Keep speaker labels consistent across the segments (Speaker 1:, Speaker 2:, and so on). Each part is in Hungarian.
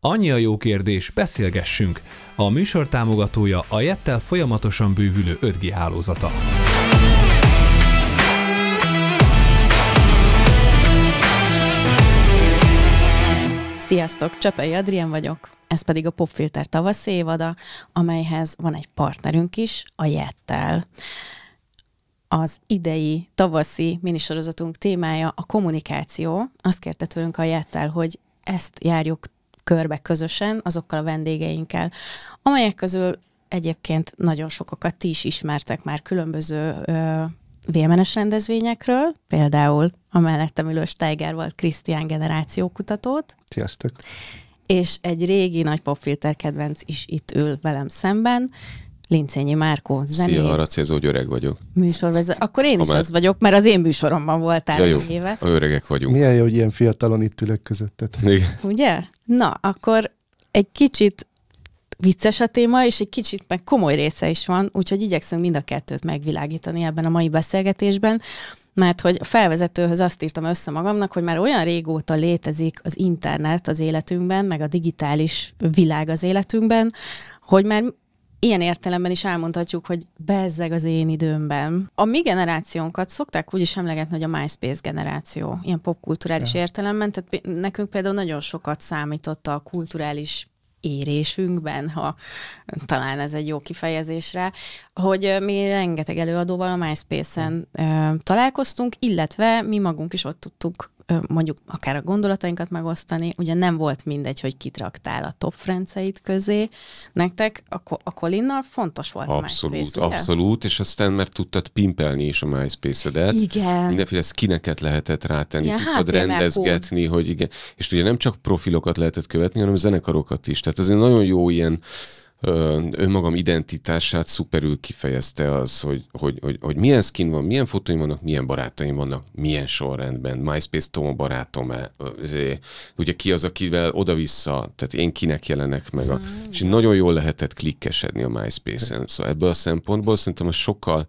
Speaker 1: Annyi a jó kérdés, beszélgessünk! A műsor támogatója a Jettel folyamatosan bővülő 5G hálózata.
Speaker 2: Sziasztok, Csepei Adrien vagyok, ez pedig a Popfilter tavaszi évada, amelyhez van egy partnerünk is, a Jettel. Az idei tavaszi minisorozatunk témája a kommunikáció. Azt kérte tőlünk a Jettel, hogy ezt járjuk körbe közösen azokkal a vendégeinkkel, amelyek közül egyébként nagyon sokakat ti is ismertek már különböző ö, rendezvényekről, például a mellettem ülő Steiger volt Krisztián generációkutatót. Sziasztok! És egy régi nagy popfilter kedvenc is itt ül velem szemben, Lincényi Márkó, zenész. Szia, ez
Speaker 1: célzó, öreg vagyok.
Speaker 2: Műsorvező. Akkor én is már... az vagyok, mert az én műsoromban voltál ja, jó. éve.
Speaker 1: A öregek
Speaker 3: vagyunk. Milyen jó, hogy ilyen fiatalon itt ülök közöttet. Igen.
Speaker 2: Ugye? Na, akkor egy kicsit vicces a téma, és egy kicsit meg komoly része is van, úgyhogy igyekszünk mind a kettőt megvilágítani ebben a mai beszélgetésben, mert hogy a felvezetőhöz azt írtam össze magamnak, hogy már olyan régóta létezik az internet az életünkben, meg a digitális világ az életünkben, hogy már ilyen értelemben is elmondhatjuk, hogy bezzeg az én időmben. A mi generációnkat szokták úgy is emlegetni, hogy a MySpace generáció, ilyen popkulturális ja. értelemben, tehát nekünk például nagyon sokat számított a kulturális érésünkben, ha talán ez egy jó kifejezésre, hogy mi rengeteg előadóval a MySpace-en találkoztunk, illetve mi magunk is ott tudtuk mondjuk akár a gondolatainkat megosztani, ugye nem volt mindegy, hogy kit raktál a top frenceid közé. Nektek a, a Colinnal fontos volt abszolút, a MySpace, Abszolút,
Speaker 1: és aztán mert tudtad pimpelni is a MySpace-edet. Igen. Mindenféle skineket lehetett rátenni, ja, tudtad hát, rendezgetni, hogy igen. És ugye nem csak profilokat lehetett követni, hanem zenekarokat is. Tehát ez egy nagyon jó ilyen önmagam identitását szuperül kifejezte az, hogy, hogy, hogy, hogy milyen skin van, milyen fotóim vannak, milyen barátaim vannak, milyen sorrendben. MySpace Tom a barátom -e, izé, ugye ki az, akivel oda-vissza, tehát én kinek jelenek meg. A, mm. és nagyon jól lehetett klikkesedni a MySpace-en. Szóval ebből a szempontból szerintem az sokkal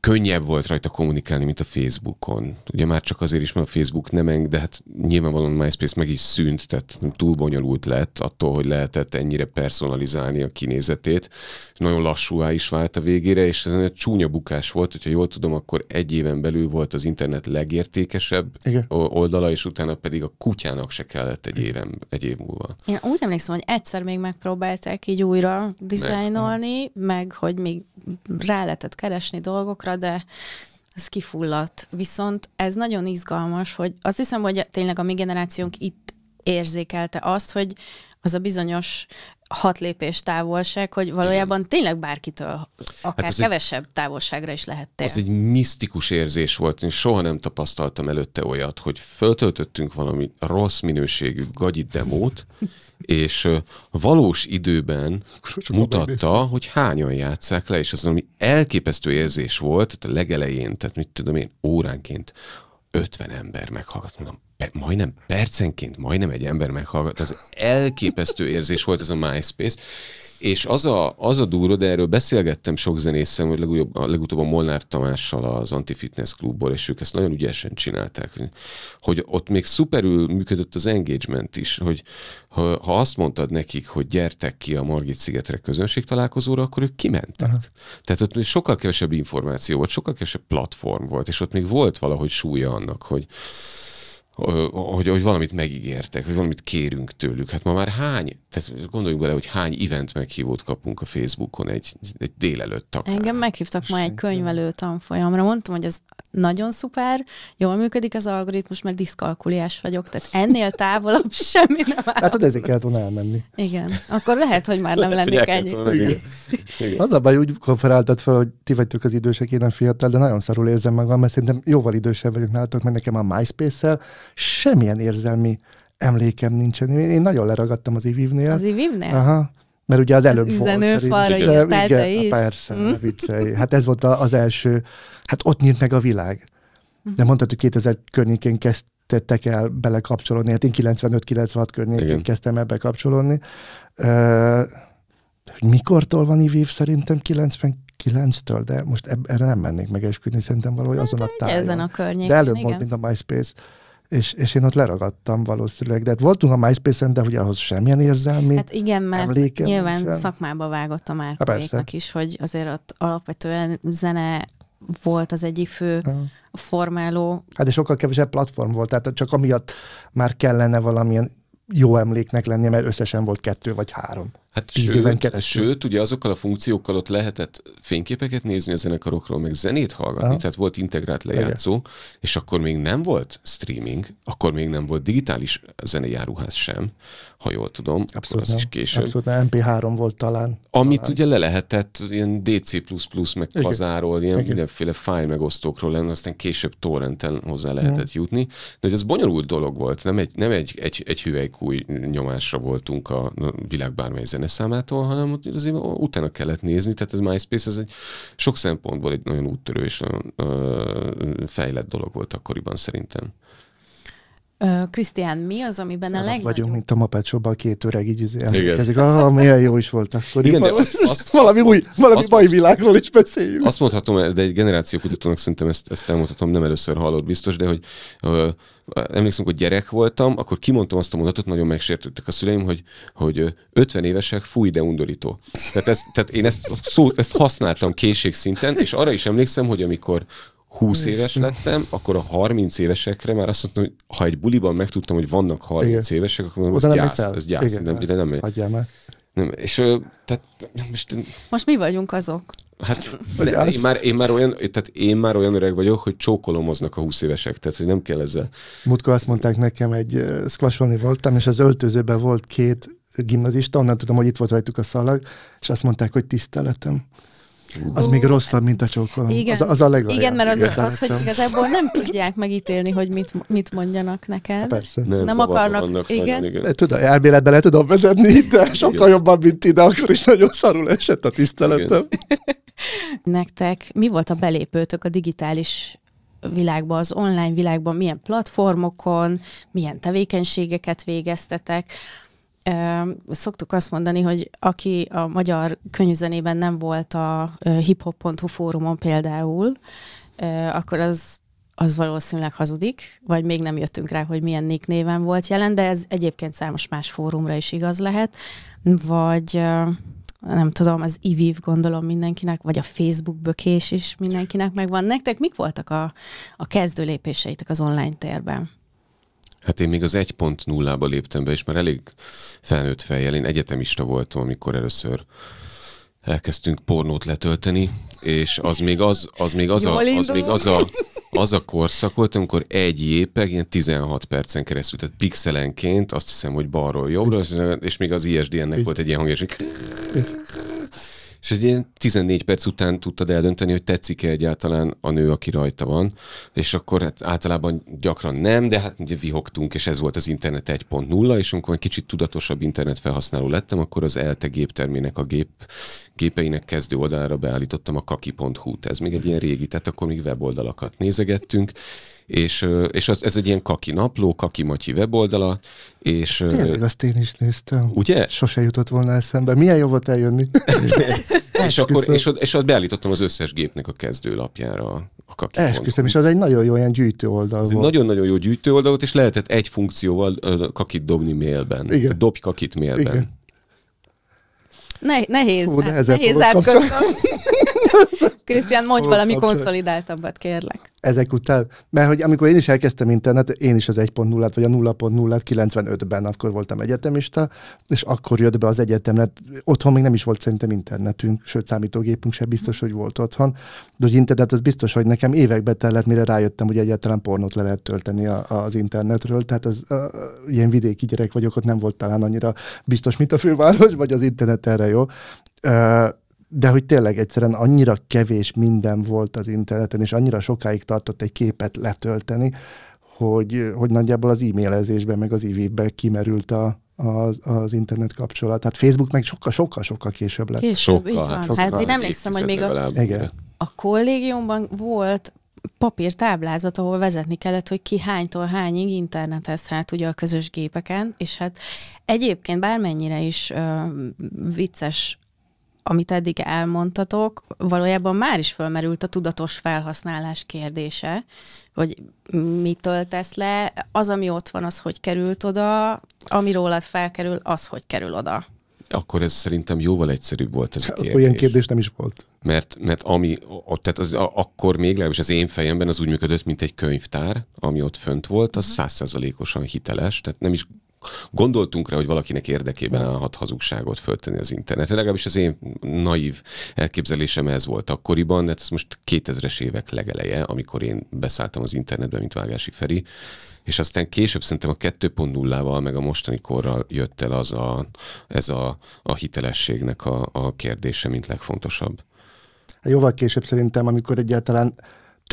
Speaker 1: könnyebb volt rajta kommunikálni, mint a Facebookon. Ugye már csak azért is, mert a Facebook nem eng, de hát nyilvánvalóan MySpace meg is szűnt, tehát túl bonyolult lett attól, hogy lehetett ennyire personalizálni a kinézetét. Nagyon lassúá is vált a végére, és ez egy csúnya bukás volt, hogyha jól tudom, akkor egy éven belül volt az internet legértékesebb Igen. oldala, és utána pedig a kutyának se kellett egy, éven, egy év
Speaker 2: múlva. Én úgy emlékszem, hogy egyszer még megpróbálták így újra dizájnolni, meg, meg hogy még rá lehetett keresni dolgokat, dolgokra, de ez kifulladt. Viszont ez nagyon izgalmas, hogy azt hiszem, hogy tényleg a mi generációnk itt érzékelte azt, hogy az a bizonyos hat lépés távolság, hogy valójában Igen. tényleg bárkitől akár hát kevesebb egy, távolságra is lehettél.
Speaker 1: Ez egy misztikus érzés volt, én soha nem tapasztaltam előtte olyat, hogy föltöltöttünk valami rossz minőségű gagyi demót, és valós időben Csak mutatta, hogy hányan játszák le, és az ami elképesztő érzés volt, tehát a legelején, tehát mit tudom én, óránként 50 ember meghallgat, mondom, pe, majdnem percenként, majdnem egy ember meghallgat, az elképesztő érzés volt ez a MySpace, és az a, az a durva, de erről beszélgettem sok zenészem, hogy legújabb, legutóbb a Molnár Tamással az Antifitness klubból, és ők ezt nagyon ügyesen csinálták, hogy ott még szuperül működött az engagement is, hogy ha, ha azt mondtad nekik, hogy gyertek ki a Margit szigetre közönség találkozóra, akkor ők kimentek. Aha. Tehát ott sokkal kevesebb információ volt, sokkal kevesebb platform volt, és ott még volt valahogy súlya annak, hogy hogy, hogy valamit megígértek, hogy valamit kérünk tőlük. Hát ma már hány, tehát gondoljunk bele, hogy hány event meghívót kapunk a Facebookon egy, egy délelőtt
Speaker 2: akár. Engem meghívtak ma egy könyvelő tanfolyamra, mondtam, hogy ez nagyon szuper, jól működik az algoritmus, mert diszkalkuliás vagyok, tehát ennél távolabb semmi nem áll. Hát
Speaker 3: ezért kellett volna elmenni.
Speaker 2: Igen, akkor lehet, hogy már nem lehet, lennék ennyi. igen. Igen. Az a baj,
Speaker 3: úgy konferáltad fel, hogy ti vagytok az idősek, én nem fiatal, de nagyon szarul érzem magam, mert szerintem jóval idősebb vagyok nálatok, mert nekem a MySpace-szel semmilyen érzelmi emlékem nincsen. Én nagyon leragadtam az Ivivnél. Az Ivivnél? Aha. Mert ugye az, az előbb volt. az igen, igen, is? persze, mm. viccei. Hát ez volt az első, hát ott nyílt meg a világ. Hmm. De mondtad, hogy 2000 környékén kezdtettek el belekapcsolódni, hát én 95-96 környékén igen. kezdtem el bekapcsolódni. Uh, mikortól van IVIV? Szerintem 99-től, de most erre nem mennék megesküdni, szerintem valahogy hát, azon a tájon. Ezen a
Speaker 2: környéken, De előbb igen. volt, mint a
Speaker 3: MySpace és, és én ott leragadtam valószínűleg. De hát voltunk a MySpace-en, de hogy ahhoz semmilyen érzelmi Hát
Speaker 2: igen, mert emlékem, nyilván sem. szakmába vágott a márkavéknak is, hogy azért ott alapvetően zene volt az egyik fő ha. formáló.
Speaker 3: Hát de sokkal kevesebb platform volt, tehát csak amiatt már kellene valamilyen jó emléknek lennie, mert összesen volt kettő vagy három.
Speaker 1: Hát tíz sőt, éven keresztül. Sőt, ugye azokkal a funkciókkal ott lehetett fényképeket nézni a zenekarokról, meg zenét hallgatni, Aha. tehát volt integrált lejátszó, Igen. és akkor még nem volt streaming, akkor még nem volt digitális zenejáruház sem, ha jól tudom. Abszolút az is később. Abszolút nem,
Speaker 3: MP3 volt talán. Amit talán.
Speaker 1: ugye le lehetett ilyen DC++, meg Igen. kazáról, ilyen Igen. mindenféle file megosztókról lenni, aztán később torrenten hozzá lehetett Igen. Mhm. jutni. De ez bonyolult dolog volt, nem egy, nem egy, egy, egy hüvelykúj nyomásra voltunk a világ bármely zeneszámától, hanem ott azért utána kellett nézni, tehát ez MySpace ez egy sok szempontból egy nagyon úttörő és nagyon ö, fejlett dolog volt akkoriban szerintem.
Speaker 2: Krisztián, mi az, amiben a legnagyobb...
Speaker 1: vagyunk,
Speaker 3: mint a Mapácsóban két öreg így izé emlékezik. Ah, milyen jó is volt akkor. Igen, de azt, azt, valami azt, új, valami azt, mai
Speaker 1: világról is beszéljünk. Azt mondhatom, de egy generációkutatónak szerintem ezt, ezt elmondhatom, nem először hallott biztos, de hogy emlékszem, hogy gyerek voltam, akkor kimondtam azt a mondatot, nagyon megsértődtek a szüleim, hogy, hogy 50 évesek, fúj, de undorító. Tehát, ez, tehát én ezt, szót, ezt használtam készségszinten, és arra is emlékszem, hogy amikor 20 éves lettem, akkor a 30 évesekre már azt mondtam, hogy ha egy buliban megtudtam, hogy vannak 30 Igen. évesek, akkor mondom, ez gyász, ez gyász, Igen, nem, nem, nem megy. Nem, és tehát, most,
Speaker 2: most mi vagyunk azok?
Speaker 1: Hát én, már, én, már olyan, tehát én már olyan öreg vagyok, hogy csókolomoznak a 20 évesek, tehát hogy nem kell ezzel.
Speaker 3: Múltkor azt mondták nekem, egy squasholni voltam, és az öltözőben volt két gimnazista, onnan tudom, hogy itt volt rajtuk a szalag, és azt mondták, hogy tiszteletem. Az még rosszabb, mint a csókolom. Igen. Az, az a legalább. Igen, mert az, igen. az, hogy igazából
Speaker 2: nem tudják megítélni, hogy mit, mit mondjanak neked. Ha persze. Nem, nem akarnak. igen. igen.
Speaker 3: Tudom, elméletbe le tudom vezetni, de sokkal igen. jobban, mint ti, de akkor is nagyon szarul esett a tiszteletem. Igen.
Speaker 2: Nektek mi volt a belépőtök a digitális világban, az online világban, milyen platformokon, milyen tevékenységeket végeztetek, Szoktuk azt mondani, hogy aki a magyar könyvzenében nem volt a hiphop.hu fórumon például, akkor az az valószínűleg hazudik, vagy még nem jöttünk rá, hogy milyen nick néven volt jelen, de ez egyébként számos más fórumra is igaz lehet, vagy nem tudom, az IVIV gondolom mindenkinek, vagy a Facebook bökés is mindenkinek megvan. Nektek mik voltak a, a kezdő lépéseitek az online térben?
Speaker 1: Hát én még az 1.0-ba léptem be, és már elég felnőtt fejjel. Én egyetemista voltam, amikor először elkezdtünk pornót letölteni, és az még az, az, még az, a, az, még az a az a korszak volt, amikor egy jépeg ilyen 16 percen keresztül, tehát pixelenként, azt hiszem, hogy balról jobbra, és még az ISDN-nek volt egy ilyen hangja, és és egy 14 perc után tudtad eldönteni, hogy tetszik-e egyáltalán a nő, aki rajta van. És akkor hát általában gyakran nem, de hát ugye vihogtunk, és ez volt az internet 1.0, és amikor egy kicsit tudatosabb internet felhasználó lettem, akkor az ELTE géptermének a gép, gépeinek kezdő oldalára beállítottam a kaki.hu-t. Ez még egy ilyen régi, tehát akkor még weboldalakat nézegettünk, és, és az, ez egy ilyen kaki napló, kaki matyi weboldala, és... Hát tényleg,
Speaker 3: azt én is néztem. Ugye? Sose jutott volna eszembe. Milyen jó volt eljönni.
Speaker 1: és, akkor, és, ott, és ott beállítottam az összes gépnek a kezdőlapjára
Speaker 3: a kaki Esküszöm, és az egy nagyon jó ilyen gyűjtő oldal volt.
Speaker 1: Nagyon-nagyon jó gyűjtő oldal volt, és lehetett egy funkcióval kakit dobni mailben. Igen. Dobj kakit mailben. Igen.
Speaker 2: Ne, nehéz, Hú, nehéz átkapcsolni. Szóval Krisztián, mondj valami konszolidáltabbat, kérlek.
Speaker 3: Ezek után, mert hogy amikor én is elkezdtem internet, én is az 1.0-át vagy a 0.0-át 95-ben, akkor voltam egyetemista, és akkor jött be az egyetemre. Hát otthon még nem is volt szerintem internetünk, sőt számítógépünk sem biztos, hogy volt otthon, de hogy internet az biztos, hogy nekem évekbe tellett, mire rájöttem, hogy egyáltalán pornót le lehet tölteni a, az internetről, tehát az, a, ilyen vidéki gyerek vagyok, ott nem volt talán annyira biztos, mint a főváros, vagy az internet erre jó. Uh, de hogy tényleg egyszerűen annyira kevés minden volt az interneten, és annyira sokáig tartott egy képet letölteni, hogy, hogy nagyjából az e-mailezésben, meg az e kimerült a, az, az internet kapcsolat. Tehát Facebook meg sokkal-sokkal-sokkal később lett. Később, sokkal, így van. Sokkal. Hát, hát én emlékszem, hogy még a, Igen.
Speaker 2: a kollégiumban volt papírtáblázat, ahol vezetni kellett, hogy ki hánytól hányig hát ugye a közös gépeken, és hát egyébként bármennyire is uh, vicces amit eddig elmondtatok, valójában már is fölmerült a tudatos felhasználás kérdése, hogy mitől tesz le, az, ami ott van, az hogy került oda, ami rólad felkerül, az hogy kerül oda.
Speaker 1: Akkor ez szerintem jóval egyszerűbb volt ez a kérdés. Olyan kérdés nem is volt. Mert, mert ami, tehát az, akkor még legalábbis az én fejemben az úgy működött, mint egy könyvtár, ami ott fönt volt, az mhm. százszerzalékosan hiteles, tehát nem is gondoltunk rá, hogy valakinek érdekében állhat hazugságot föltenni az internetre. Legalábbis az én naív elképzelésem ez volt akkoriban, de hát ez most 2000-es évek legeleje, amikor én beszálltam az internetbe, mint Vágási Feri, és aztán később szerintem a 2.0-val, meg a mostani korral jött el az a, ez a, a hitelességnek a, a kérdése, mint legfontosabb.
Speaker 3: Jóval később szerintem, amikor egyáltalán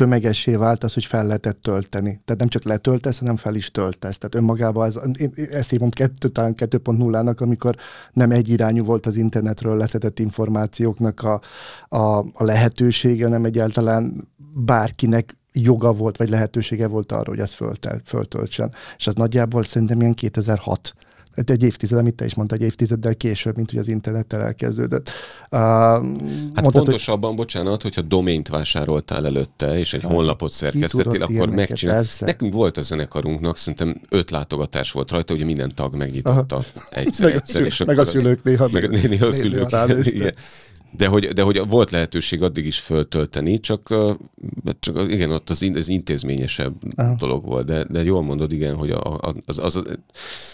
Speaker 3: tömegessé vált az, hogy fel lehetett tölteni. Tehát nem csak letöltesz, hanem fel is töltesz. Tehát önmagában ez, én ezt hívom kettő, talán 2.0-nak, amikor nem egyirányú volt az internetről leszedett információknak a, a, a lehetősége, hanem egyáltalán bárkinek joga volt, vagy lehetősége volt arra, hogy ezt föl, föltöltsen. És az nagyjából szerintem ilyen 2006 Hát egy évtized, amit te is mondtad, egy évtizeddel később, mint hogy az internettel elkezdődött. Uh, hát mondtad,
Speaker 1: pontosabban, hogy... bocsánat, hogyha doményt vásároltál előtte, és egy hát, honlapot szerkesztettél, akkor megcsináltad. Nekünk volt a zenekarunknak, szerintem öt látogatás volt rajta, ugye minden tag megnyitotta egyszer. Meg, egyszer, a, szül- és meg a szülők néha. Meg néha a szülők. Néha de hogy, de hogy volt lehetőség addig is föltölteni, csak, csak igen, ott az, az intézményesebb Aha. dolog volt, de, de jól mondod, igen, hogy a, a, az, az,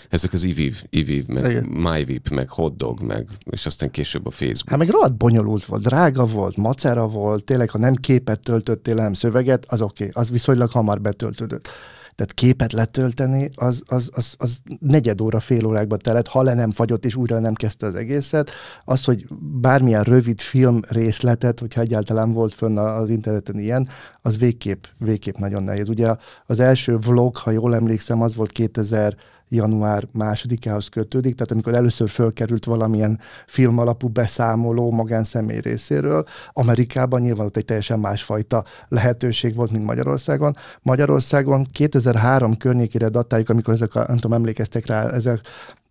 Speaker 1: ezek az iviv, iviv meg igen. MyVip, meg hotdog, meg, és aztán később a Facebook.
Speaker 3: Hát meg rohadt bonyolult volt, drága volt, macera volt, tényleg, ha nem képet töltöttél, nem szöveget, az oké, okay, az viszonylag hamar betöltődött. Tehát képet letölteni, az, az, az, az negyed óra, fél órákba telett, ha le nem fagyott és újra nem kezdte az egészet. Az, hogy bármilyen rövid film részletet, hogyha egyáltalán volt fönn az interneten ilyen, az végképp, végképp nagyon nehéz. Ugye az első vlog, ha jól emlékszem, az volt 2000 január másodikához kötődik, tehát amikor először fölkerült valamilyen film alapú beszámoló magánszemély részéről, Amerikában nyilván ott egy teljesen másfajta lehetőség volt, mint Magyarországon. Magyarországon 2003 környékére datáljuk, amikor ezek a, nem tudom, emlékeztek rá, ezek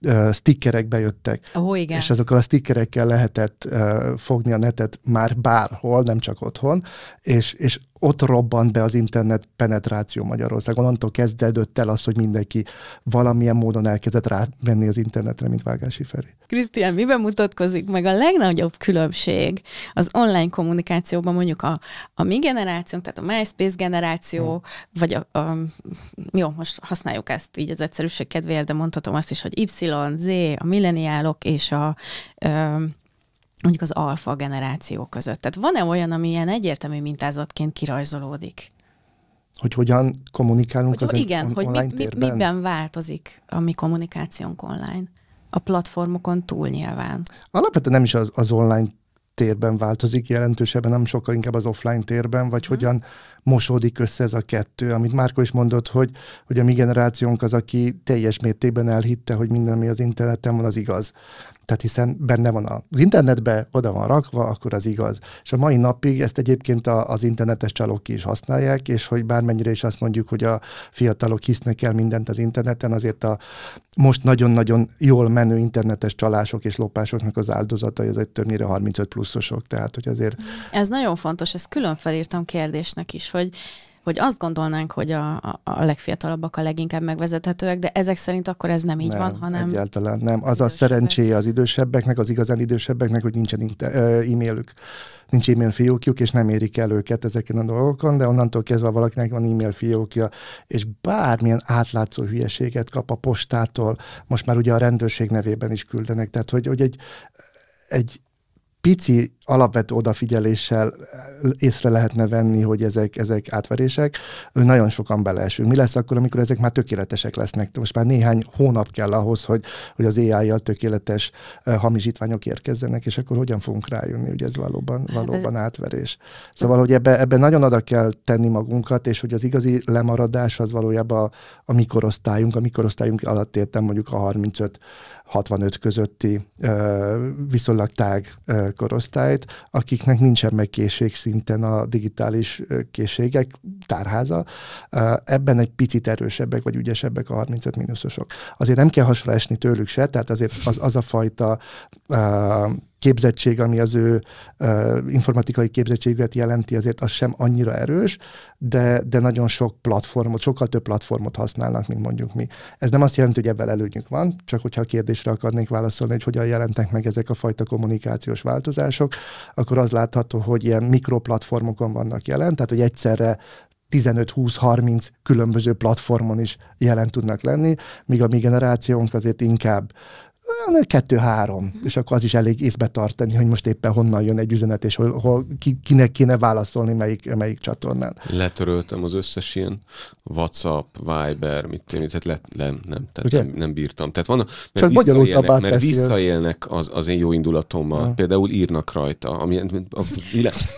Speaker 3: uh, stickerek bejöttek. Oh, igen. És azokkal a stickerekkel lehetett uh, fogni a netet már bárhol, nem csak otthon, és, és ott robbant be az internet penetráció Magyarországon. Onnantól kezdődött el az, hogy mindenki valamilyen módon elkezdett rávenni az internetre, mint Vágási Feri.
Speaker 2: Krisztián, miben mutatkozik meg a legnagyobb különbség az online kommunikációban mondjuk a, a mi generációnk, tehát a MySpace generáció, hmm. vagy a, a, jó, most használjuk ezt így az egyszerűség kedvéért, de mondhatom azt is, hogy Y Z, a milleniálok és a ö, mondjuk az alfa generáció között. Tehát van-e olyan, ami ilyen egyértelmű mintázatként kirajzolódik?
Speaker 3: Hogy hogyan kommunikálunk hogy, az Igen, on- hogy online mi, térben? Mi, miben
Speaker 2: változik a mi kommunikációnk online? A platformokon túl nyilván.
Speaker 3: Alapvetően nem is az, az online térben változik jelentősebben, nem sokkal inkább az offline térben, vagy mm. hogyan mosódik össze ez a kettő, amit Márko is mondott, hogy, hogy a mi generációnk az, aki teljes mértékben elhitte, hogy minden, ami az interneten van, az igaz. Tehát hiszen benne van az internetbe, oda van rakva, akkor az igaz. És a mai napig ezt egyébként a, az internetes csalók ki is használják, és hogy bármennyire is azt mondjuk, hogy a fiatalok hisznek el mindent az interneten, azért a most nagyon-nagyon jól menő internetes csalások és lopásoknak az áldozatai az egy többnyire 35 pluszosok, tehát hogy azért...
Speaker 2: Ez nagyon fontos, ezt külön felírtam kérdésnek is, hogy hogy azt gondolnánk, hogy a, a, a legfiatalabbak a leginkább megvezethetőek, de ezek szerint akkor ez nem így nem, van, hanem...
Speaker 3: egyáltalán nem. Az a szerencséje az idősebbeknek, az igazán idősebbeknek, hogy nincsen e-mailük nincs e-mail fiókjuk, és nem érik el őket ezeken a dolgokon, de onnantól kezdve valakinek van e-mail fiókja, és bármilyen átlátszó hülyeséget kap a postától, most már ugye a rendőrség nevében is küldenek, tehát hogy, hogy egy, egy pici alapvető odafigyeléssel eh, észre lehetne venni, hogy ezek, ezek átverések, nagyon sokan beleesünk. Mi lesz akkor, amikor ezek már tökéletesek lesznek? Most már néhány hónap kell ahhoz, hogy, hogy az AI-jal tökéletes eh, hamisítványok érkezzenek, és akkor hogyan fogunk rájönni, hogy ez valóban, hát valóban hát ez... átverés. Szóval, hogy ebbe, ebbe nagyon oda kell tenni magunkat, és hogy az igazi lemaradás az valójában a, a mikorosztályunk, a mikorosztályunk alatt értem mondjuk a 35 65 közötti viszonylag tág korosztályt, akiknek nincsen meg készség szinten a digitális készségek tárháza. Ebben egy picit erősebbek vagy ügyesebbek a 35 mínuszosok. Azért nem kell hasra esni tőlük se, tehát azért az, az a fajta képzettség, ami az ő ö, informatikai képzettséget jelenti, azért az sem annyira erős, de, de nagyon sok platformot, sokkal több platformot használnak, mint mondjuk mi. Ez nem azt jelenti, hogy ebben előnyük van, csak hogyha a kérdésre akarnék válaszolni, hogy hogyan jelentek meg ezek a fajta kommunikációs változások, akkor az látható, hogy ilyen mikroplatformokon vannak jelen, tehát hogy egyszerre 15-20-30 különböző platformon is jelen tudnak lenni, míg a mi generációnk azért inkább kettő-három, mhm. és akkor az is elég észbe tartani, hogy most éppen honnan jön egy üzenet, és hol, hol ki, kinek kéne válaszolni, melyik, melyik csatornán.
Speaker 1: Letöröltem az összes ilyen WhatsApp, Viber, mit tényleg, tehát le, le, nem, tehát nem, nem, bírtam. Tehát van, mert, Csak visszaélnek, mert visszaélnek az, az én jó indulatommal. Ha. Például írnak rajta, ami, a, a,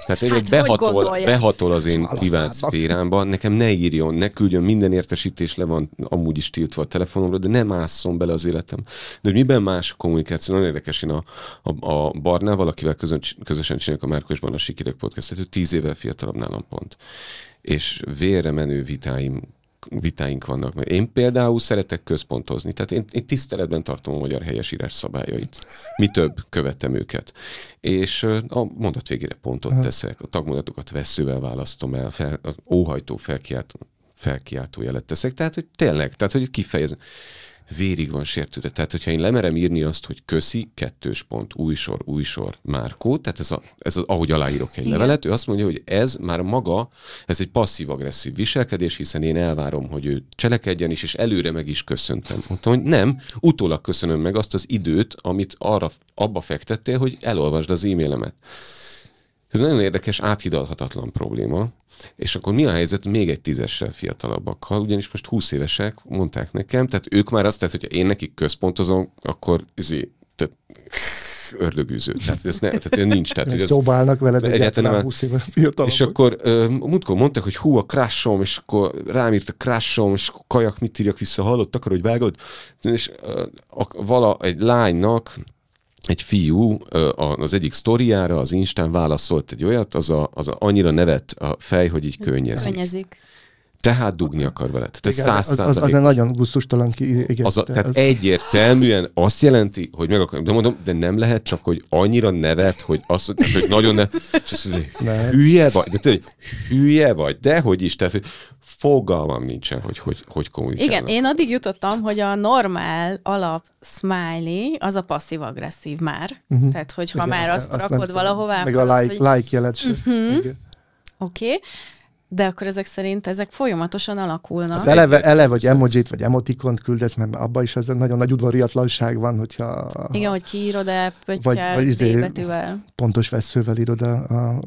Speaker 1: tehát én hát behatol, behatol az én privát szférámba, nekem ne írjon, ne küldjön, minden értesítés le van amúgy is tiltva a telefonomra, de nem ásszon bele az életem. De hogy miben minden más kommunikáció, nagyon érdekes, én a, a, a Barnával, akivel közön, közösen csináljuk a Márkos a Sikirek podcastet, ő tíz évvel fiatalabb nálam pont. És vére menő vitáim vitáink vannak. Mert én például szeretek központozni, tehát én, én tiszteletben tartom a magyar helyesírás szabályait. Mi több, követem őket. És a mondat végére pontot Aha. teszek, a tagmondatokat veszővel választom el, fel, óhajtó felkiáltó, felkiáltó jelet teszek, tehát hogy tényleg, tehát hogy kifejezem vérig van sértődve. Tehát, hogyha én lemerem írni azt, hogy köszi, kettős pont, újsor, újsor, Márkó, tehát ez, a, ez a, ahogy aláírok egy Igen. levelet, ő azt mondja, hogy ez már maga, ez egy passzív-agresszív viselkedés, hiszen én elvárom, hogy ő cselekedjen is, és előre meg is köszöntem. Mondtam, hogy nem, utólag köszönöm meg azt az időt, amit arra abba fektettél, hogy elolvasd az e-mailemet. Ez nagyon érdekes, áthidalhatatlan probléma. És akkor mi a helyzet még egy tízessel fiatalabbakkal? Ugyanis most 20 évesek mondták nekem, tehát ők már azt, tehát hogyha én nekik központozom, akkor izé, tehát ördögűző. Tehát, ez ne, tehát nincs. Tehát, hogy szobálnak veled egyáltalán 20 éve fiatalabb. És akkor uh, múltkor mondták, hogy hú, a krásom, és akkor rám írt a krásom, és kajak mit írjak vissza, hallottak hogy vágod? És uh, a, vala egy lánynak egy fiú az egyik sztoriára, az Instán válaszolt egy olyat, az, a, az a annyira nevet a fej, hogy így könnyezik. Könnyezik. Tehát dugni akar veled. Te igen, száz az, az, az
Speaker 3: nagyon gusztustalan ki. Igen, az a, tehát az...
Speaker 1: egyértelműen azt jelenti, hogy meg akar, de mondom, de nem lehet csak, hogy annyira nevet, hogy, az, hogy nagyon ne, és azt mondja, ne. hülye vagy, de tényleg, hülye vagy, de hogy is, tehát hogy fogalmam nincsen, hogy hogy, hogy kommunikálnak. Igen, én
Speaker 2: addig jutottam, hogy a normál alap smiley az a passzív-agresszív már. Uh-huh. Tehát, hogy ha igen, már azt, azt rakod valahová. Meg a like, az, hogy... like jelet uh-huh. Oké. Okay de akkor ezek szerint ezek folyamatosan alakulnak. Az eleve, eleve, vagy
Speaker 3: emojit, vagy emotikont küldesz, mert abban is az nagyon nagy udvariatlanság van, hogyha... Igen,
Speaker 2: hogy kiírod el, vagy, vagy izé,
Speaker 3: Pontos veszővel írod a, a, a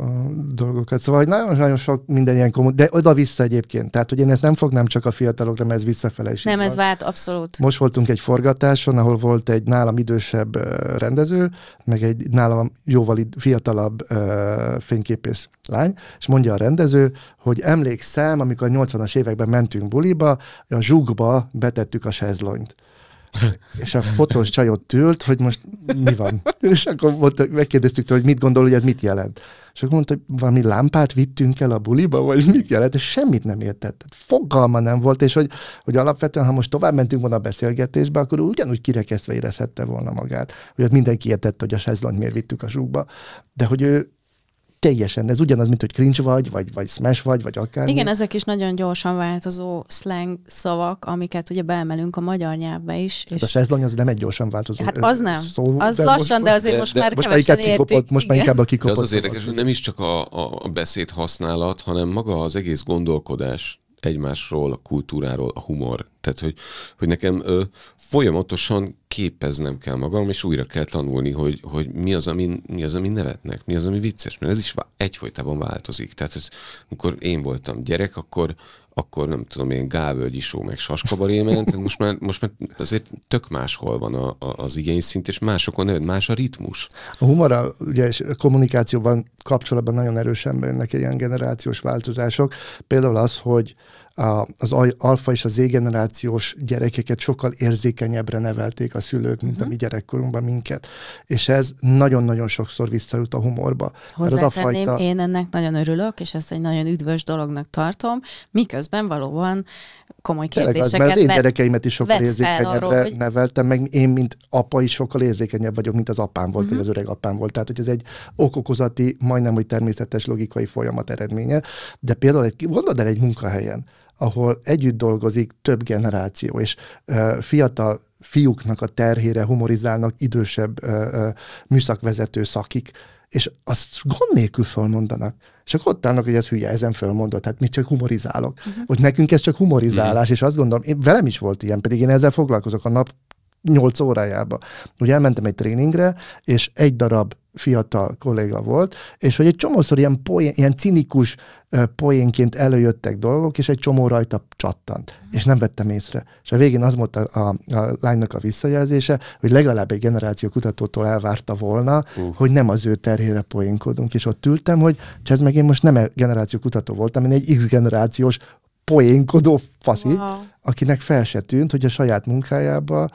Speaker 3: dolgokat. Szóval nagyon-nagyon sok minden ilyen komoly, De oda-vissza egyébként. Tehát, hogy én ezt nem fognám csak a fiatalokra, mert ez visszafele is. Nem,
Speaker 2: van. ez vált abszolút.
Speaker 3: Most voltunk egy forgatáson, ahol volt egy nálam idősebb rendező, meg egy nálam jóval fiatalabb fényképész lány, és mondja a rendező, hogy hogy emlékszem, amikor a 80-as években mentünk buliba, a zsugba betettük a sezlonyt. és a fotós csaj ott ült, hogy most mi van. És akkor megkérdeztük tőle, hogy mit gondol, hogy ez mit jelent. És akkor mondta, hogy valami lámpát vittünk el a buliba, vagy mit jelent, és semmit nem értett. Fogalma nem volt, és hogy, hogy alapvetően, ha most tovább mentünk volna a beszélgetésbe, akkor ugyanúgy kirekesztve érezhette volna magát. Hogy ott mindenki értette, hogy a sezlony miért vittük a zsúkba, de hogy ő teljesen, ez ugyanaz, mint hogy cringe vagy, vagy, vagy smash vagy, vagy akár. Igen,
Speaker 2: ezek is nagyon gyorsan változó slang szavak, amiket ugye beemelünk a magyar nyelvbe is. Hát és... a sezlony
Speaker 3: az nem egy gyorsan változó Hát az nem, szó, az de lassan, de azért de, most de, már most kevesen értik. kikopott, Most már inkább a kikopott. De az az
Speaker 1: érdekes, hogy nem is csak a, a beszéd használat, hanem maga az egész gondolkodás egymásról, a kultúráról, a humor. Tehát, hogy, hogy nekem ö, folyamatosan képeznem kell magam, és újra kell tanulni, hogy, hogy mi, az, ami, mi az, ami nevetnek, mi az, ami vicces, mert ez is egyfolytában változik. Tehát, ez, amikor én voltam gyerek, akkor akkor nem tudom én, Gávölgy isó, meg Saskabaré ment, most már, most már azért tök máshol van a, a, az igényszint, és másokon nem, más a ritmus.
Speaker 3: A humor, ugye, és a kommunikációban kapcsolatban nagyon erősen bennek ilyen generációs változások. Például az, hogy az alfa és az Z-generációs gyerekeket sokkal érzékenyebbre nevelték a szülők, mint uh-huh. a mhm. mi gyerekkorunkban minket. És ez nagyon-nagyon sokszor visszajut a humorba. Hozzátenném, az a fajta...
Speaker 2: én ennek nagyon örülök, és ezt egy nagyon üdvös dolognak tartom, miközben valóban komoly kérdéseket. Az, mert az én gyerekeimet is sokkal érzékenyebbre arról, hogy...
Speaker 3: neveltem, meg én, mint apa is sokkal érzékenyebb vagyok, mint az apám volt, uh-huh. vagy mhm. az öreg apám volt. Tehát, hogy ez egy okokozati, majdnem, hogy természetes logikai folyamat eredménye. De például egy, gondold el egy munkahelyen, ahol együtt dolgozik több generáció, és fiatal fiúknak a terhére humorizálnak idősebb műszakvezető szakik, és azt gond nélkül fölmondanak. És akkor ott állnak, hogy ez hülye, ezen fölmondott, hát mit csak humorizálok. Uh-huh. Hogy nekünk ez csak humorizálás, uh-huh. és azt gondolom, én, velem is volt ilyen, pedig én ezzel foglalkozok a nap 8 órájába. Ugye elmentem egy tréningre, és egy darab fiatal kolléga volt, és hogy egy csomószor ilyen, poén, ilyen cinikus poénként előjöttek dolgok, és egy csomó rajta csattant, és nem vettem észre. És a végén az volt a, a, a lánynak a visszajelzése, hogy legalább egy generáció kutatótól elvárta volna, uh. hogy nem az ő terhére poénkodunk, és ott ültem, hogy ez meg én most nem egy generáció kutató voltam, én egy X generációs poénkodó faszi, wow. akinek fel se tűnt, hogy a saját munkájába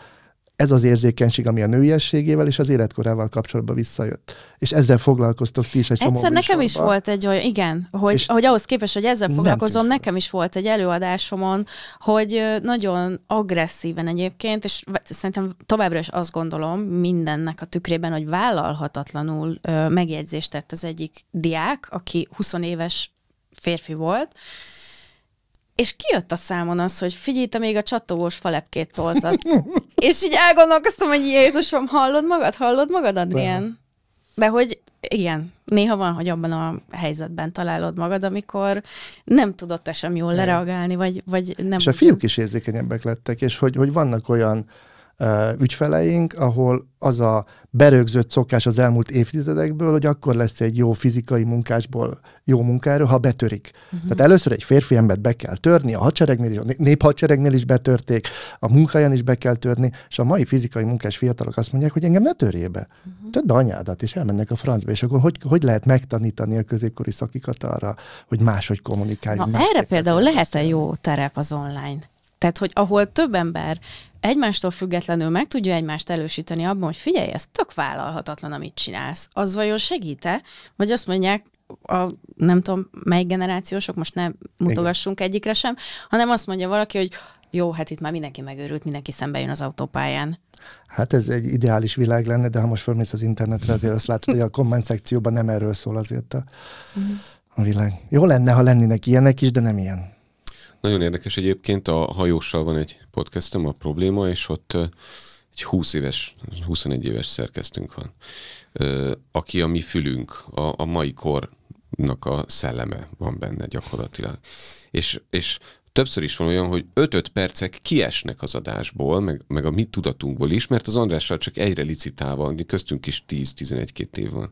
Speaker 3: ez az érzékenység, ami a nőiességével és az életkorával kapcsolatban visszajött. És ezzel foglalkoztok ti is egy csomó Egyszer nekem is volt
Speaker 2: egy olyan, igen, hogy, és hogy ahhoz képest, hogy ezzel foglalkozom, nekem is volt egy előadásomon, hogy nagyon agresszíven egyébként, és szerintem továbbra is azt gondolom mindennek a tükrében, hogy vállalhatatlanul megjegyzést tett az egyik diák, aki 20 éves férfi volt, és kijött a számon az, hogy figyelj, te még a csatogós falepkét toltad. és így elgondolkoztam, hogy Jézusom, hallod magad, hallod magad, Adrien? De hogy igen, néha van, hogy abban a helyzetben találod magad, amikor nem tudod te sem jól lereagálni, vagy, vagy nem. És a
Speaker 3: fiúk is érzékenyebbek lettek, és hogy, hogy vannak olyan ügyfeleink, ahol az a berögzött szokás az elmúlt évtizedekből, hogy akkor lesz egy jó fizikai munkásból jó munkáról, ha betörik. Uh-huh. Tehát először egy férfi embert be kell törni, a hadseregnél is, a néphadseregnél is betörték, a munkáján is be kell törni, és a mai fizikai munkás fiatalok azt mondják, hogy engem ne törjé be. Uh-huh. Mhm. Több anyádat, és elmennek a francba, és akkor hogy, hogy lehet megtanítani a középkori szakikat arra, hogy máshogy kommunikáljon? Na, erre
Speaker 2: például lehet-e jó terep az online? Tehát, hogy ahol több ember egymástól függetlenül meg tudja egymást elősíteni abban, hogy figyelj, ez tök vállalhatatlan, amit csinálsz. Az vajon segíte? Vagy azt mondják, a, nem tudom, melyik generációsok, most nem mutogassunk Igen. egyikre sem, hanem azt mondja valaki, hogy jó, hát itt már mindenki megőrült, mindenki szembe jön az autópályán.
Speaker 3: Hát ez egy ideális világ lenne, de ha most fölmész az internetre, azért azt látod, hogy a komment szekcióban nem erről szól azért a, mhm. a világ. Jó lenne, ha lennének ilyenek is, de nem ilyen.
Speaker 1: Nagyon érdekes egyébként, a hajóssal van egy podcastom a probléma, és ott egy 20 éves, 21 éves szerkesztünk van, aki a mi fülünk, a, a mai kornak a szelleme van benne gyakorlatilag. És, és többször is van olyan, hogy 5-5 percek kiesnek az adásból, meg, meg a mi tudatunkból is, mert az Andrással csak egyre licitálva, köztünk is 10-11-2 év van,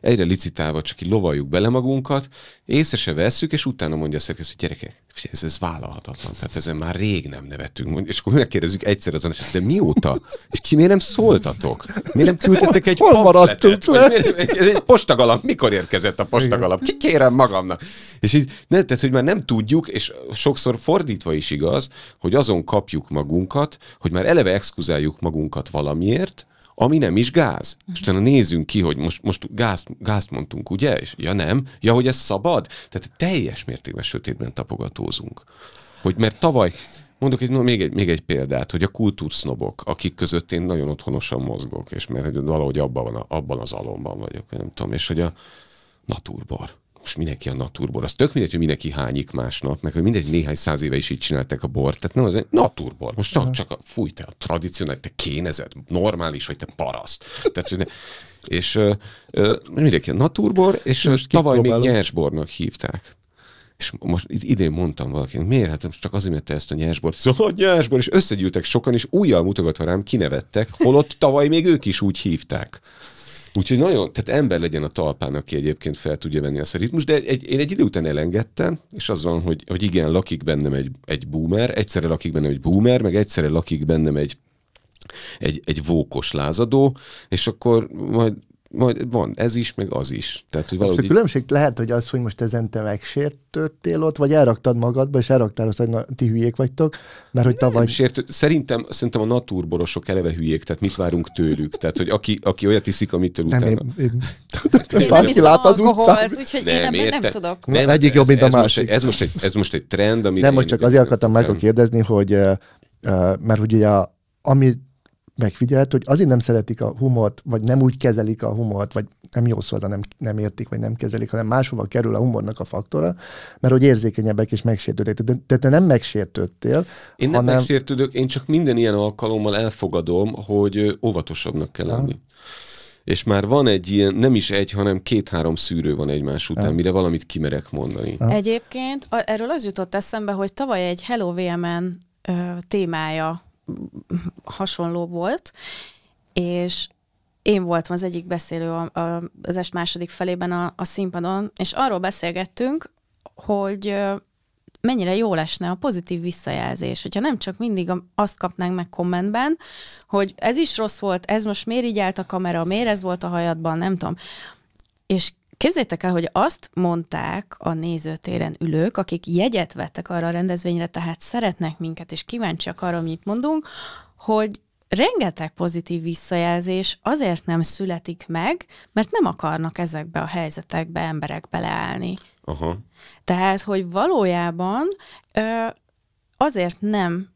Speaker 1: egyre licitálva csak így lovaljuk bele magunkat, észre se vesszük, és utána mondja a szerkesztő, hogy gyerekek, Figyelj, ez, ez vállalhatatlan. Tehát ezen már rég nem nevetünk. És akkor megkérdezzük egyszer azon, hát, de mióta? És ki miért nem szóltatok? Miért nem küldtetek egy Hol maradtunk le? Miért, egy, postagalap, mikor érkezett a postagalap? Ki kérem magamnak. És így, ne, tehát, hogy már nem tudjuk, és sokszor fordítva is igaz, hogy azon kapjuk magunkat, hogy már eleve exkuzáljuk magunkat valamiért, ami nem is gáz. És utána nézzünk ki, hogy most, most gázt, gázt mondtunk, ugye? És, ja nem, ja hogy ez szabad. Tehát teljes mértékben sötétben tapogatózunk. Hogy mert tavaly, mondok egy, no, még, egy, még egy példát, hogy a kultúrsznobok, akik között én nagyon otthonosan mozgok, és mert valahogy abban, van, abban az alomban vagyok, nem tudom, és hogy a naturbor most mindenki a naturbor. Az tök mindegy, hogy mindenki hányik másnap, meg hogy mindegy, néhány száz éve is így csináltak a bort. Tehát nem az, naturbor. Most csak, csak a, fúj, te a tradicionális, te kénezed, normális vagy, te paraszt. Tehát, hogy ne, és ö, ö, mindenki a naturbor, és most tavaly még nyersbornak hívták. És most idén mondtam valakinek, miért? Hát most csak azért, mert te ezt a nyersbort. Szóval a nyersbor, és összegyűltek sokan, és újjal mutogatva rám kinevettek, holott tavaly még ők is úgy hívták. Úgyhogy nagyon, tehát ember legyen a talpán, aki egyébként fel tudja venni azt a ritmus, de egy, én egy idő után elengedtem, és az van, hogy, hogy igen, lakik bennem egy, egy boomer, egyszerre lakik bennem egy boomer, meg egyszerre lakik bennem egy egy, egy vókos lázadó, és akkor majd majd van ez is, meg az is. Tehát, hogy valahogy... A
Speaker 3: különbség lehet, hogy az, hogy most ezen te megsértődtél ott, vagy elraktad magadba, és elraktál azt, hogy na, ti hülyék vagytok,
Speaker 1: mert hogy tavaly... Nem sértő... Szerintem, szerintem a natúrborosok eleve hülyék, tehát mit várunk tőlük? Tehát, hogy aki, aki olyat iszik, amit utána... Nem, én, én... Én nem iszom
Speaker 3: alkoholt, úgyhogy nem, én nem, érte, nem
Speaker 1: tudok. Nem, egyik jobb, mint a másik. ez, most egy, ez most egy trend, ami... Nem, most csak azért akartam meg kérdezni,
Speaker 3: hogy eh, eh, mert ugye, a, ami megfigyelt, hogy azért nem szeretik a humort, vagy nem úgy kezelik a humort, vagy nem jó szó, nem, nem értik, vagy nem kezelik, hanem máshova kerül a humornak a faktora, mert hogy érzékenyebbek és megsértődik. De, de te nem megsértődtél.
Speaker 1: Én nem hanem... megsértődök, én csak minden ilyen alkalommal elfogadom, hogy óvatosabbnak kell lenni. és már van egy ilyen, nem is egy, hanem két-három szűrő van egymás után, Aha. mire valamit kimerek mondani. Aha.
Speaker 2: Egyébként a, erről az jutott eszembe, hogy tavaly egy Hello VMN ö, témája hasonló volt, és én voltam az egyik beszélő a, a, az est második felében a, a színpadon, és arról beszélgettünk, hogy mennyire jó lesne a pozitív visszajelzés, hogyha nem csak mindig azt kapnánk meg kommentben, hogy ez is rossz volt, ez most miért így állt a kamera, miért ez volt a hajadban, nem tudom. És Képzétek el, hogy azt mondták a nézőtéren ülők, akik jegyet vettek arra a rendezvényre, tehát szeretnek minket, és kíváncsiak arra, amit mondunk, hogy rengeteg pozitív visszajelzés azért nem születik meg, mert nem akarnak ezekbe a helyzetekbe emberek beleállni. Aha. Tehát, hogy valójában ö, azért nem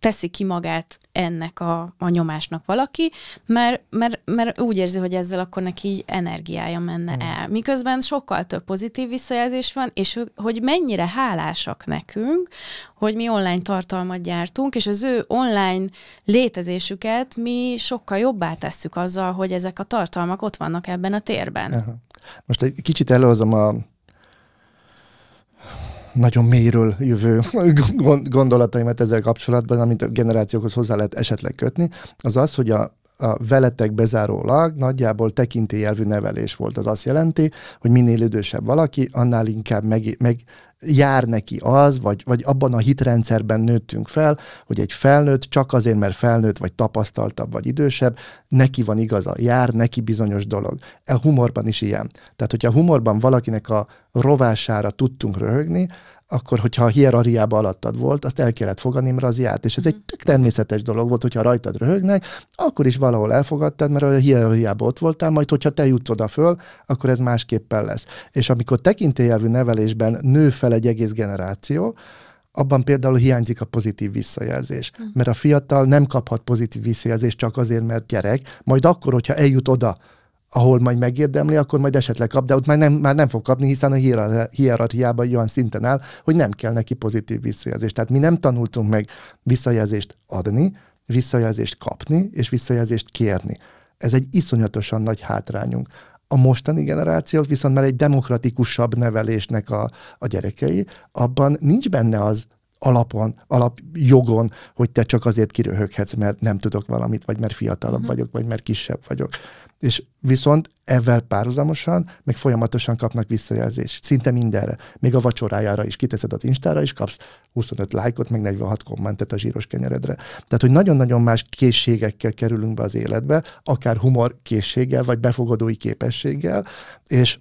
Speaker 2: teszi ki magát ennek a, a nyomásnak valaki, mert, mert, mert úgy érzi, hogy ezzel akkor neki így energiája menne hmm. el. Miközben sokkal több pozitív visszajelzés van, és hogy mennyire hálásak nekünk, hogy mi online tartalmat gyártunk, és az ő online létezésüket mi sokkal jobbá tesszük azzal, hogy ezek a tartalmak ott vannak ebben a térben. Aha.
Speaker 3: Most egy kicsit előhozom a nagyon mélyről jövő gondolataimat ezzel kapcsolatban, amit a generációkhoz hozzá lehet esetleg kötni, az az, hogy a, a veletek bezárólag nagyjából tekintélyelvű nevelés volt. Az azt jelenti, hogy minél idősebb valaki, annál inkább meg, meg jár neki az, vagy, vagy abban a hitrendszerben nőttünk fel, hogy egy felnőtt csak azért, mert felnőtt, vagy tapasztaltabb, vagy idősebb, neki van igaza, jár neki bizonyos dolog. A e humorban is ilyen. Tehát, hogyha a humorban valakinek a rovására tudtunk röhögni, akkor, hogyha a hierarchiába alattad volt, azt el kellett fogadni, mert az járt. És ez egy tök természetes dolog volt, hogyha rajtad röhögnek, akkor is valahol elfogadtad, mert a hierarchiába ott voltál, majd hogyha te jutsz oda föl, akkor ez másképpen lesz. És amikor tekintélyelvű nevelésben nő fel fel egy egész generáció, abban például hiányzik a pozitív visszajelzés. Hm. Mert a fiatal nem kaphat pozitív visszajelzést csak azért, mert gyerek, majd akkor, hogyha eljut oda, ahol majd megérdemli, akkor majd esetleg kap, de ott már nem, már nem fog kapni, hiszen a hierarchiában olyan szinten áll, hogy nem kell neki pozitív visszajelzést. Tehát mi nem tanultunk meg visszajelzést adni, visszajelzést kapni és visszajelzést kérni. Ez egy iszonyatosan nagy hátrányunk. A mostani generációt viszont már egy demokratikusabb nevelésnek a, a gyerekei, abban nincs benne az alapon, alapjogon, hogy te csak azért kiröhöghetsz, mert nem tudok valamit, vagy mert fiatalabb uh-huh. vagyok, vagy mert kisebb vagyok és viszont ezzel párhuzamosan meg folyamatosan kapnak visszajelzést. Szinte mindenre. Még a vacsorájára is kiteszed az Instára, és kapsz 25 lájkot, meg 46 kommentet a zsíros kenyeredre. Tehát, hogy nagyon-nagyon más készségekkel kerülünk be az életbe, akár humor készséggel, vagy befogadói képességgel, és,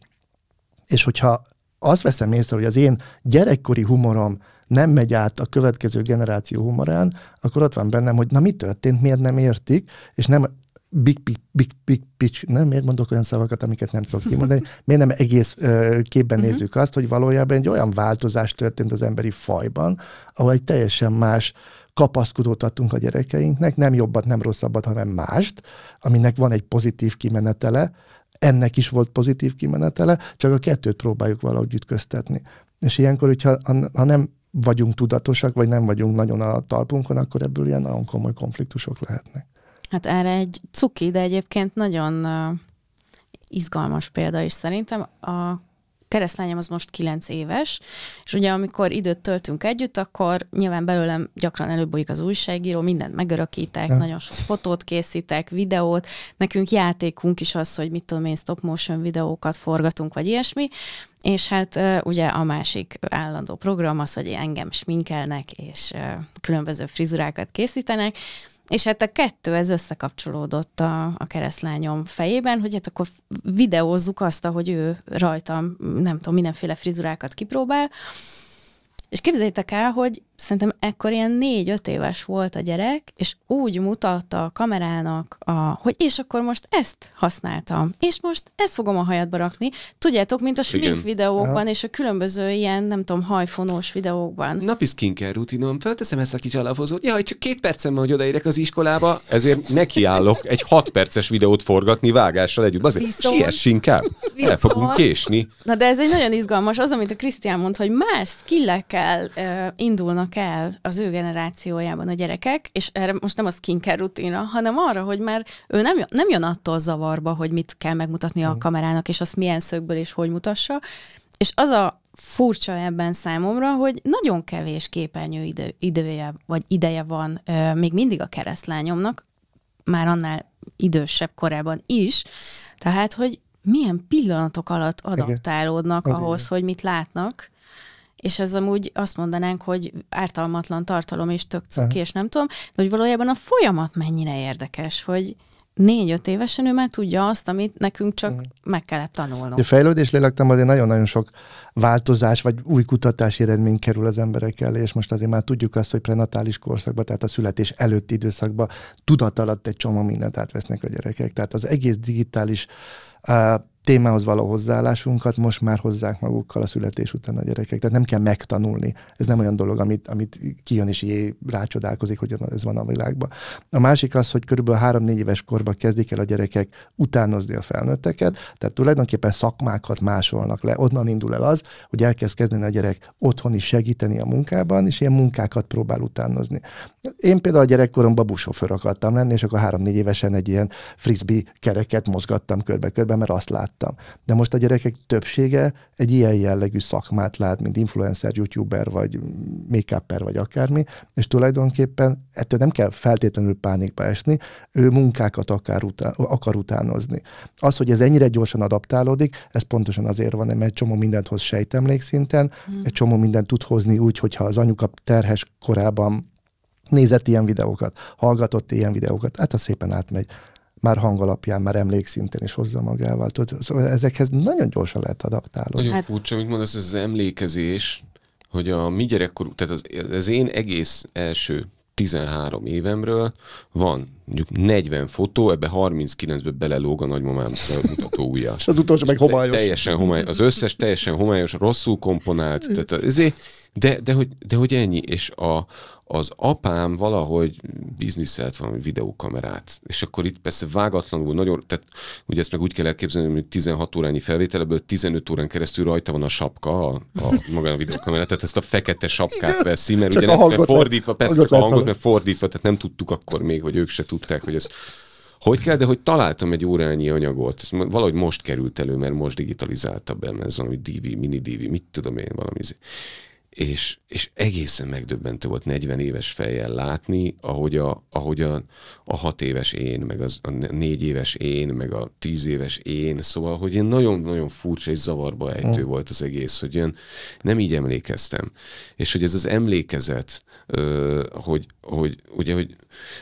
Speaker 3: és hogyha azt veszem észre, hogy az én gyerekkori humorom nem megy át a következő generáció humorán, akkor ott van bennem, hogy na mi történt, miért nem értik, és nem big, big, big, big pitch, nem? Miért mondok olyan szavakat, amiket nem tudok kimondani? Miért nem egész uh, képben uh-huh. nézzük azt, hogy valójában egy olyan változás történt az emberi fajban, ahol egy teljesen más kapaszkodót adtunk a gyerekeinknek, nem jobbat, nem rosszabbat, hanem mást, aminek van egy pozitív kimenetele, ennek is volt pozitív kimenetele, csak a kettőt próbáljuk valahogy ütköztetni. És ilyenkor, hogyha ha nem vagyunk tudatosak, vagy nem vagyunk nagyon a talpunkon, akkor ebből ilyen nagyon komoly konfliktusok lehetnek.
Speaker 2: Hát erre egy cuki, de egyébként nagyon izgalmas példa is szerintem. A keresztlányom az most kilenc éves, és ugye amikor időt töltünk együtt, akkor nyilván belőlem gyakran előbújik az újságíró, mindent megörökítek, ja. nagyon sok fotót készítek, videót, nekünk játékunk is az, hogy mit tudom én, stop motion videókat forgatunk, vagy ilyesmi, és hát ugye a másik állandó program az, hogy engem sminkelnek, és különböző frizurákat készítenek, és hát a kettő, ez összekapcsolódott a, a keresztlányom fejében, hogy hát akkor videózzuk azt, ahogy ő rajtam, nem tudom, mindenféle frizurákat kipróbál. És képzeljétek el, hogy szerintem ekkor ilyen négy-öt éves volt a gyerek, és úgy mutatta a kamerának, a, hogy és akkor most ezt használtam, és most ezt fogom a hajadba rakni. Tudjátok, mint a smink videókban, és a különböző ilyen, nem tudom, hajfonós videókban.
Speaker 1: Napi skincare rutinom, felteszem ezt a kis alapozót, jaj, csak két percem van, hogy odaérek az iskolába, ezért nekiállok egy hat perces videót forgatni vágással együtt. Azért Viszont... siess inkább, Viszont... el fogunk késni.
Speaker 2: Na de ez egy nagyon izgalmas, az, amit a Krisztián mond, hogy más skillekkel uh, indulnak jutnak el az ő generációjában a gyerekek, és erre most nem a skincare rutina, hanem arra, hogy már ő nem, nem jön attól zavarba, hogy mit kell megmutatni a mhm. kamerának, és azt milyen szögből és hogy mutassa, és az a furcsa ebben számomra, hogy nagyon kevés képernyő idő, idője, vagy ideje van ö, még mindig a keresztlányomnak, már annál idősebb korában is, tehát, hogy milyen pillanatok alatt adaptálódnak igen, ahhoz, igen. hogy mit látnak, és ez amúgy azt mondanánk, hogy ártalmatlan tartalom és tök cuki, uh-huh. és nem tudom, de hogy valójában a folyamat mennyire érdekes, hogy négy-öt évesen ő már tudja azt, amit nekünk csak uh-huh. meg kellett tanulnunk. A
Speaker 3: fejlődés lélektem azért nagyon-nagyon sok változás, vagy új kutatási eredmény kerül az emberek elé, és most azért már tudjuk azt, hogy prenatális korszakban, tehát a születés előtti időszakban tudat alatt egy csomó mindent átvesznek a gyerekek. Tehát az egész digitális uh, témához való hozzáállásunkat most már hozzák magukkal a születés után a gyerekek. Tehát nem kell megtanulni. Ez nem olyan dolog, amit, amit kijön és jé, rácsodálkozik, hogy ez van a világban. A másik az, hogy körülbelül három-négy éves korban kezdik el a gyerekek utánozni a felnőtteket, tehát tulajdonképpen szakmákat másolnak le. Onnan indul el az, hogy elkezd kezdeni a gyerek otthon is segíteni a munkában, és ilyen munkákat próbál utánozni. Én például a gyerekkoromban busofőr akartam lenni, és akkor három-négy évesen egy ilyen frisbee kereket mozgattam körbe-körbe, mert azt láttam, láttam. De most a gyerekek többsége egy ilyen jellegű szakmát lát, mint influencer, youtuber, vagy make vagy akármi, és tulajdonképpen ettől nem kell feltétlenül pánikba esni, ő munkákat akar, utá- akar utánozni. Az, hogy ez ennyire gyorsan adaptálódik, ez pontosan azért van, mert egy csomó mindent hoz szinten, mm. egy csomó mindent tud hozni úgy, hogyha az anyuka terhes korában nézett ilyen videókat, hallgatott ilyen videókat, hát az szépen átmegy már hang alapján, már emlékszintén is hozza magával. Tud, szóval ezekhez nagyon gyorsan lehet adaptálni.
Speaker 1: Nagyon hát... furcsa, amit mondasz, ez az emlékezés, hogy a mi gyerekkorú, tehát az, az én egész első 13 évemről van mondjuk 40 fotó, ebbe 39-ből belelóg a nagymamám mutató ujja. És az utolsó meg homályos. Te, teljesen homályos. Az összes teljesen homályos, rosszul komponált. Tehát ezért, de, de, hogy, de hogy ennyi. És a, az apám valahogy bizniszelt valami videókamerát, és akkor itt persze vágatlanul nagyon, tehát ugye ezt meg úgy kell elképzelni, hogy 16 órányi felvételből 15 órán keresztül rajta van a sapka, a, a maga a videókamera, tehát ezt a fekete sapkát veszi, mert csak ugye a hangot, fordítva, persze csak a hangot, mert fordítva, tehát nem tudtuk akkor még, hogy ők se tudták, hogy ez hogy kell, de hogy találtam egy órányi anyagot, ez valahogy most került elő, mert most digitalizálta be, mert ez valami DV, mini DV, mit tudom én, valami. Izé és, és egészen megdöbbentő volt 40 éves fejjel látni, ahogy a, ahogy a, a hat éves én, meg az, a négy éves én, meg a tíz éves én, szóval, hogy én nagyon-nagyon furcsa és zavarba ejtő mm. volt az egész, hogy én nem így emlékeztem. És hogy ez az emlékezet hogy, hogy ugye, hogy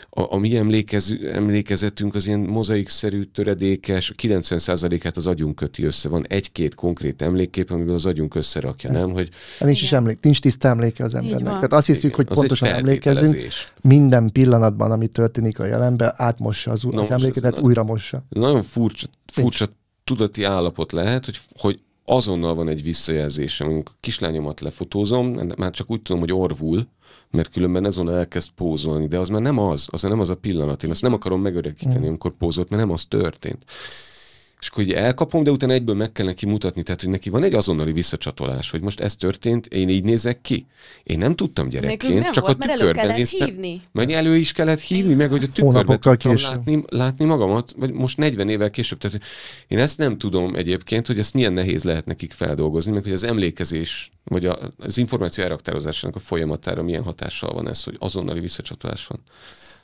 Speaker 1: a, a mi emlékező, emlékezetünk az ilyen mozaikszerű, töredékes, 90%-át az agyunk köti össze. Van egy-két konkrét emlékkép, amiből az agyunk összerakja, hát, nem? Hogy...
Speaker 3: Hát nincs is emlék, nincs tiszta emléke az embernek. Tehát azt hiszük, hogy az pontosan emlékezünk, minden pillanatban, ami történik a jelenben, átmossa az, Na, az emléket, újra mossa.
Speaker 1: Nagyon furcsa, furcsa tudati állapot lehet, hogy, hogy azonnal van egy visszajelzésem, mondjuk a kislányomat lefotózom, már csak úgy tudom, hogy orvul, mert különben azon elkezd pózolni, de az már nem az, az már nem az a pillanat. Én ezt nem akarom megöregíteni, amikor pózolt, mert nem az történt és akkor ugye elkapom, de utána egyből meg kell neki mutatni, tehát hogy neki van egy azonnali visszacsatolás, hogy most ez történt, én így nézek ki. Én nem tudtam gyerekként, nem csak volt, a tükörben néztem. Hívni. Mert elő is kellett hívni, meg hogy a tükörben tudtam látni, látni, magamat, vagy most 40 évvel később. Tehát én ezt nem tudom egyébként, hogy ezt milyen nehéz lehet nekik feldolgozni, meg hogy az emlékezés, vagy az információ elraktározásának a folyamatára milyen hatással van ez, hogy azonnali visszacsatolás van.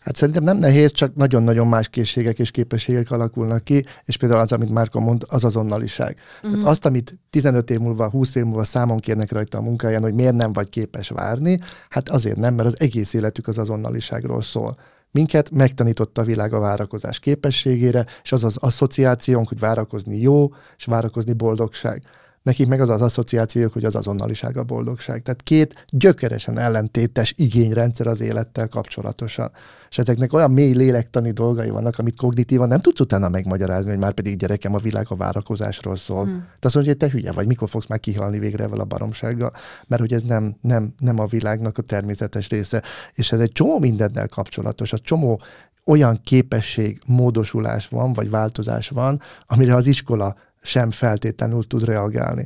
Speaker 3: Hát szerintem nem nehéz, csak nagyon-nagyon más készségek és képességek alakulnak ki, és például az, amit Márka mond, az azonnaliság. Uh-huh. Tehát mhm. azt, amit 15 év múlva, 20 év múlva számon kérnek rajta a munkáján, hogy miért nem vagy képes várni, hát azért nem, mert az egész életük az azonnaliságról szól. Minket megtanította a világ a várakozás képességére, és az az asszociációnk, hogy várakozni jó, és várakozni boldogság nekik meg az az asszociációk, hogy az azonnaliság a boldogság. Tehát két gyökeresen ellentétes igényrendszer az élettel kapcsolatosan. És ezeknek olyan mély lélektani dolgai vannak, amit kognitívan nem tudsz utána megmagyarázni, hogy már pedig gyerekem a világ a várakozásról szól. Hmm. Tehát azt mondja, hogy te hülye vagy, mikor fogsz már kihalni végre ebből a baromsággal, mert hogy ez nem, nem, nem a világnak a természetes része. És ez egy csomó mindennel kapcsolatos, a csomó olyan képesség, módosulás van, vagy változás van, amire az iskola sem feltétlenül tud reagálni.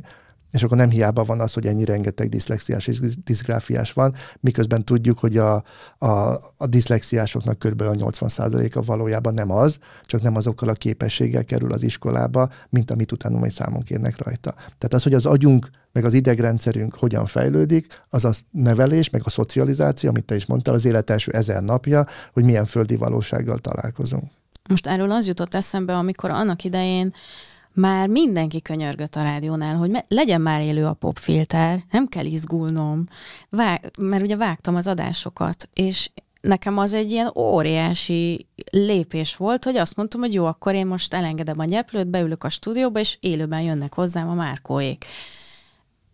Speaker 3: És akkor nem hiába van az, hogy ennyi rengeteg diszlexiás és diszgráfiás van, miközben tudjuk, hogy a, a, a diszlexiásoknak kb. a 80%-a valójában nem az, csak nem azokkal a képességgel kerül az iskolába, mint amit utána majd számon kérnek rajta. Tehát az, hogy az agyunk meg az idegrendszerünk hogyan fejlődik, az a nevelés, meg a szocializáció, amit te is mondtál, az élet első ezer napja, hogy milyen földi valósággal találkozunk.
Speaker 2: Most erről az jutott eszembe, amikor annak idején már mindenki könyörgött a rádiónál, hogy legyen már élő a popfilter, nem kell izgulnom, Vág, mert ugye vágtam az adásokat, és nekem az egy ilyen óriási lépés volt, hogy azt mondtam, hogy jó, akkor én most elengedem a nyeplőt, beülök a stúdióba, és élőben jönnek hozzám a Márkóék.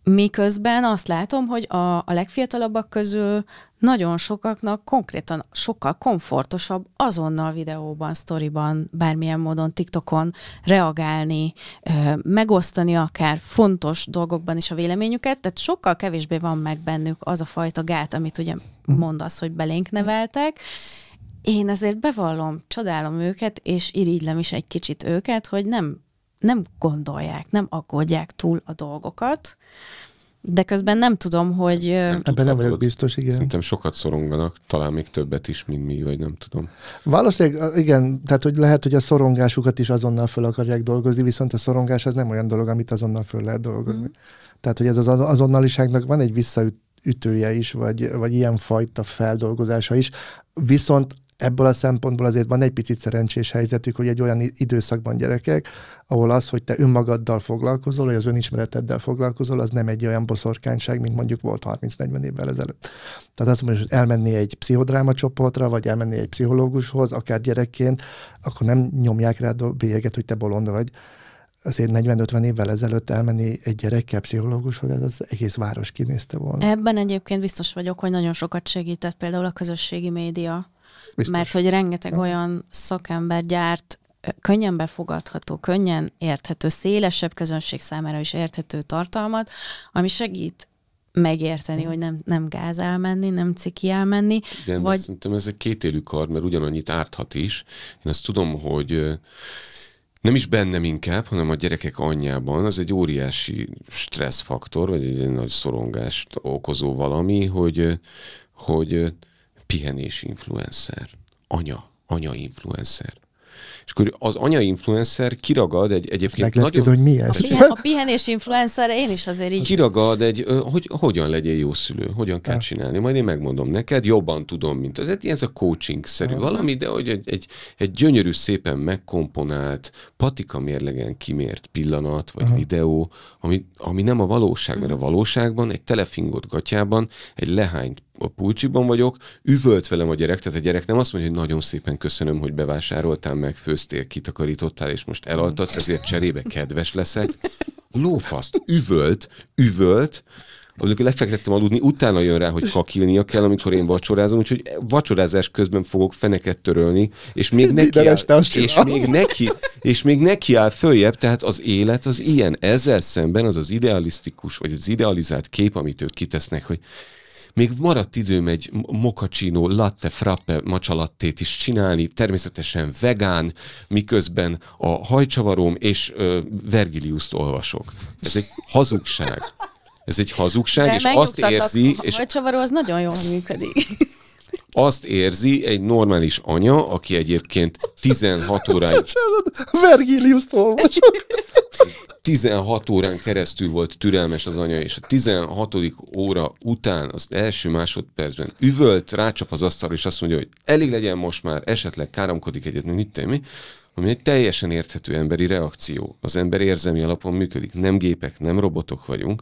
Speaker 2: Miközben azt látom, hogy a, a legfiatalabbak közül nagyon sokaknak konkrétan sokkal komfortosabb azonnal videóban, sztoriban, bármilyen módon, TikTokon reagálni, megosztani akár fontos dolgokban is a véleményüket, tehát sokkal kevésbé van meg bennük az a fajta gát, amit ugye mhm. mondasz, hogy belénk neveltek, én ezért bevallom, csodálom őket, és irigylem is egy kicsit őket, hogy nem nem gondolják, nem aggódják túl a dolgokat, de közben nem tudom, hogy... Ebben
Speaker 1: nem vagyok biztos, igen. Szerintem sokat szoronganak, talán még többet is, mint mi, vagy nem tudom.
Speaker 3: Valószínűleg, igen, tehát hogy lehet, hogy a szorongásukat is azonnal föl akarják dolgozni, viszont a szorongás az nem olyan dolog, amit azonnal föl lehet dolgozni. Mm. Tehát, hogy ez az azonnaliságnak van egy visszaütője is, vagy, vagy ilyen fajta feldolgozása is, viszont ebből a szempontból azért van egy picit szerencsés helyzetük, hogy egy olyan időszakban gyerekek, ahol az, hogy te önmagaddal foglalkozol, vagy az önismereteddel foglalkozol, az nem egy olyan boszorkányság, mint mondjuk volt 30-40 évvel ezelőtt. Tehát azt mondom, hogy elmenni egy pszichodráma csoportra, vagy elmenni egy pszichológushoz, akár gyerekként, akkor nem nyomják rá a bélyeget, hogy te bolond vagy. Azért 40-50 évvel ezelőtt elmenni egy gyerekkel pszichológushoz, ez az egész város kinézte volna.
Speaker 2: Ebben egyébként biztos vagyok, hogy nagyon sokat segített például a közösségi média Biztos. Mert hogy rengeteg olyan szakember gyárt könnyen befogadható, könnyen érthető, szélesebb közönség számára is érthető tartalmat, ami segít megérteni, mhm. hogy nem, nem gáz elmenni, nem ciki elmenni. Igen, vagy...
Speaker 1: szerintem ez egy kétélű kard, mert ugyanannyit árthat is. Én azt tudom, hogy nem is bennem inkább, hanem a gyerekek anyjában, az egy óriási stresszfaktor, vagy egy nagy szorongást okozó valami, hogy, hogy pihenés influencer, anya, anya influencer. És akkor az anya influencer kiragad egy egyébként Ezt nagyon... hogy mi ez? A,
Speaker 2: a pihenés influencer, én is azért így...
Speaker 1: Kiragad egy, hogy hogyan legyél jó szülő, hogyan kell csinálni. Majd én megmondom neked, jobban tudom, mint az. Ez a coaching-szerű valami, de hogy egy, egy, egy gyönyörű, szépen megkomponált, patika mérlegen kimért pillanat, vagy Aha. videó, ami, ami nem a valóság, mert a valóságban egy telefingot gatyában egy lehányt a pulcsiban vagyok, üvölt velem a gyerek, tehát a gyerek nem azt mondja, hogy nagyon szépen köszönöm, hogy bevásároltál, meg főztél, kitakarítottál, és most elaltatsz, ezért cserébe kedves leszek. Lófaszt, üvölt, üvölt, amikor lefektettem aludni, utána jön rá, hogy kakilnia kell, amikor én vacsorázom, úgyhogy vacsorázás közben fogok feneket törölni, és még neki áll, és még neki, és még neki áll följebb, tehát az élet az ilyen. Ezzel szemben az az idealisztikus, vagy az idealizált kép, amit ők kitesznek, hogy még maradt időm egy mokacsinó, latte, frappe, macsalattét is csinálni, természetesen vegán, miközben a hajcsavarom és ö, Vergiliuszt olvasok. Ez egy hazugság. Ez egy hazugság, De és azt érzi... A és...
Speaker 2: hajcsavaró az nagyon jól működik
Speaker 1: azt érzi egy normális anya, aki egyébként 16 óráig...
Speaker 3: Vergilius
Speaker 1: 16 órán keresztül volt türelmes az anya, és a 16. óra után az első másodpercben üvölt, rácsap az asztalra, és azt mondja, hogy elég legyen most már, esetleg káromkodik egyet, mit mi, ami egy teljesen érthető emberi reakció. Az ember érzelmi alapon működik. Nem gépek, nem robotok vagyunk.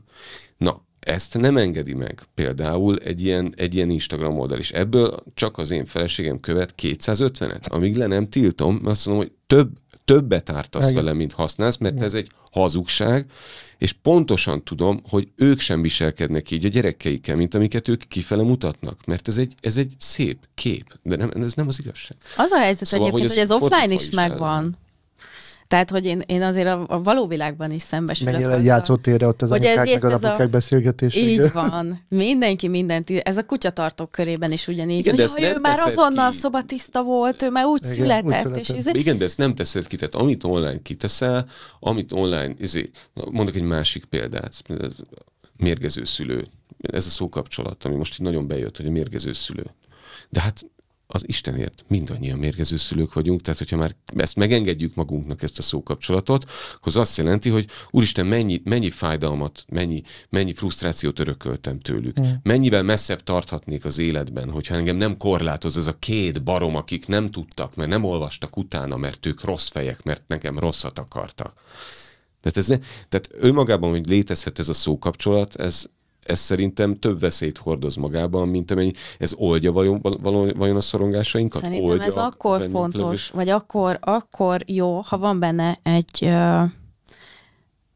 Speaker 1: Na, ezt nem engedi meg például egy ilyen, egy ilyen Instagram oldal, is ebből csak az én feleségem követ 250-et, amíg le nem tiltom, mert azt mondom, hogy több, többet ártasz Igen. vele, mint használsz, mert Igen. ez egy hazugság, és pontosan tudom, hogy ők sem viselkednek így a gyerekeikkel, mint amiket ők kifele mutatnak, mert ez egy, ez egy szép kép, de nem, ez nem az igazság. Az a helyzet szóval, egyébként, hogy, ez, hogy ez offline is megvan. Ellen.
Speaker 2: Tehát, hogy én, én azért a, a való világban is szembesülök. Menjél egy
Speaker 1: játszótérre ott az anyukák meg a napokák a...
Speaker 3: beszélgetés.
Speaker 1: Így van.
Speaker 2: Mindenki mindent. Ez a kutyatartók körében is ugyanígy. Igen, hogy, hogy ő már azonnal ki. szobatiszta volt, ő már úgy igen, született. Úgy született. és ezért.
Speaker 1: Igen, de ezt nem teszed ki. Tehát amit online kiteszel, amit online... Izé... Mondok egy másik példát. Mérgező szülő. Ez a szókapcsolat, ami most így nagyon bejött, hogy a mérgező szülő. De hát az Istenért mindannyian mérgező szülők vagyunk, tehát hogyha már ezt megengedjük magunknak ezt a szókapcsolatot, akkor az azt jelenti, hogy úristen, mennyi, mennyi fájdalmat, mennyi, mennyi frusztrációt örököltem tőlük, mm. mennyivel messzebb tarthatnék az életben, hogyha engem nem korlátoz ez a két barom, akik nem tudtak, mert nem olvastak utána, mert ők rossz fejek, mert nekem rosszat akartak. Tehát, ez ne, tehát önmagában, hogy létezhet ez a szókapcsolat, ez, ez szerintem több veszélyt hordoz magában, mint amennyi. Ez oldja vajon, vajon a szorongásainkat? Szerintem oldja ez akkor fontos, lövés?
Speaker 2: vagy akkor, akkor jó, ha van benne egy ö,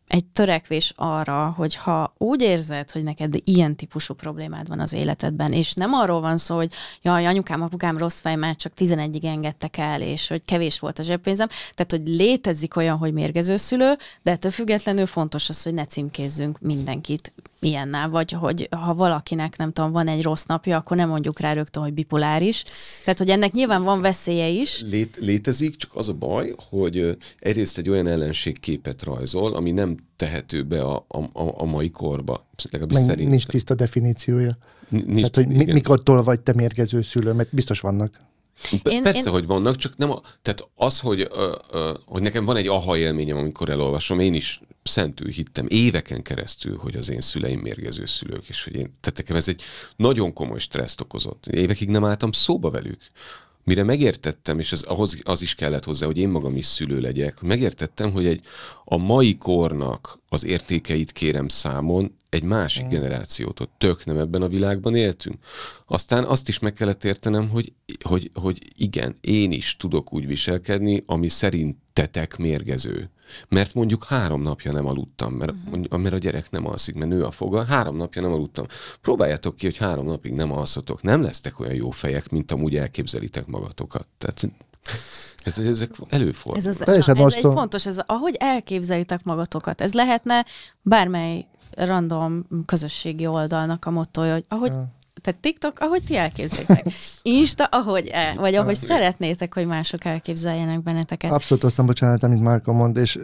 Speaker 2: egy törekvés arra, hogy ha úgy érzed, hogy neked ilyen típusú problémád van az életedben, és nem arról van szó, hogy jaj, anyukám, apukám rossz fej, már csak 11-ig engedtek el, és hogy kevés volt a zsebpénzem, tehát hogy létezik olyan, hogy mérgező szülő, de ettől függetlenül fontos az, hogy ne címkézzünk mindenkit ilyennel, vagy hogy ha valakinek, nem tudom, van egy rossz napja, akkor nem mondjuk rá rögtön, hogy bipoláris. Tehát, hogy ennek nyilván van veszélye is.
Speaker 1: Lét, létezik, csak az a baj, hogy egyrészt egy olyan ellenségképet rajzol, ami nem tehető be a, a, a mai korba. nincs tiszta
Speaker 3: definíciója. Nincs, Tehát, hogy mi, mikortól vagy te mérgező szülő, mert biztos vannak.
Speaker 1: Én, Persze, én... hogy vannak, csak nem a, tehát az, hogy, ö, ö, hogy nekem van egy aha élményem, amikor elolvasom, én is szentül hittem éveken keresztül, hogy az én szüleim mérgező szülők, és hogy én, tehát nekem ez egy nagyon komoly stresszt okozott. Évekig nem álltam szóba velük, mire megértettem, és az ahhoz az is kellett hozzá, hogy én magam is szülő legyek, megértettem, hogy egy a mai kornak az értékeit kérem számon egy másik generációt, mm. generációtól. Tök nem ebben a világban éltünk. Aztán azt is meg kellett értenem, hogy, hogy, hogy igen, én is tudok úgy viselkedni, ami szerintetek mérgező. Mert mondjuk három napja nem aludtam, mert, uh-huh. mert a gyerek nem alszik, mert nő a foga, három napja nem aludtam. Próbáljátok ki, hogy három napig nem alszotok. Nem lesztek olyan jó fejek, mint amúgy elképzelitek magatokat. Tehát ez, ezek előfordul. Ez, az, na, hát ez egy
Speaker 2: fontos, ez, ahogy elképzelitek magatokat, ez lehetne bármely random közösségi oldalnak a mottoja, hogy ahogy ja tehát TikTok, ahogy ti elképzeljétek. Insta, ahogy el, vagy ahogy szeretnétek, hogy mások elképzeljenek benneteket. Abszolút
Speaker 3: osztom, bocsánat, amit Márka mond, és uh,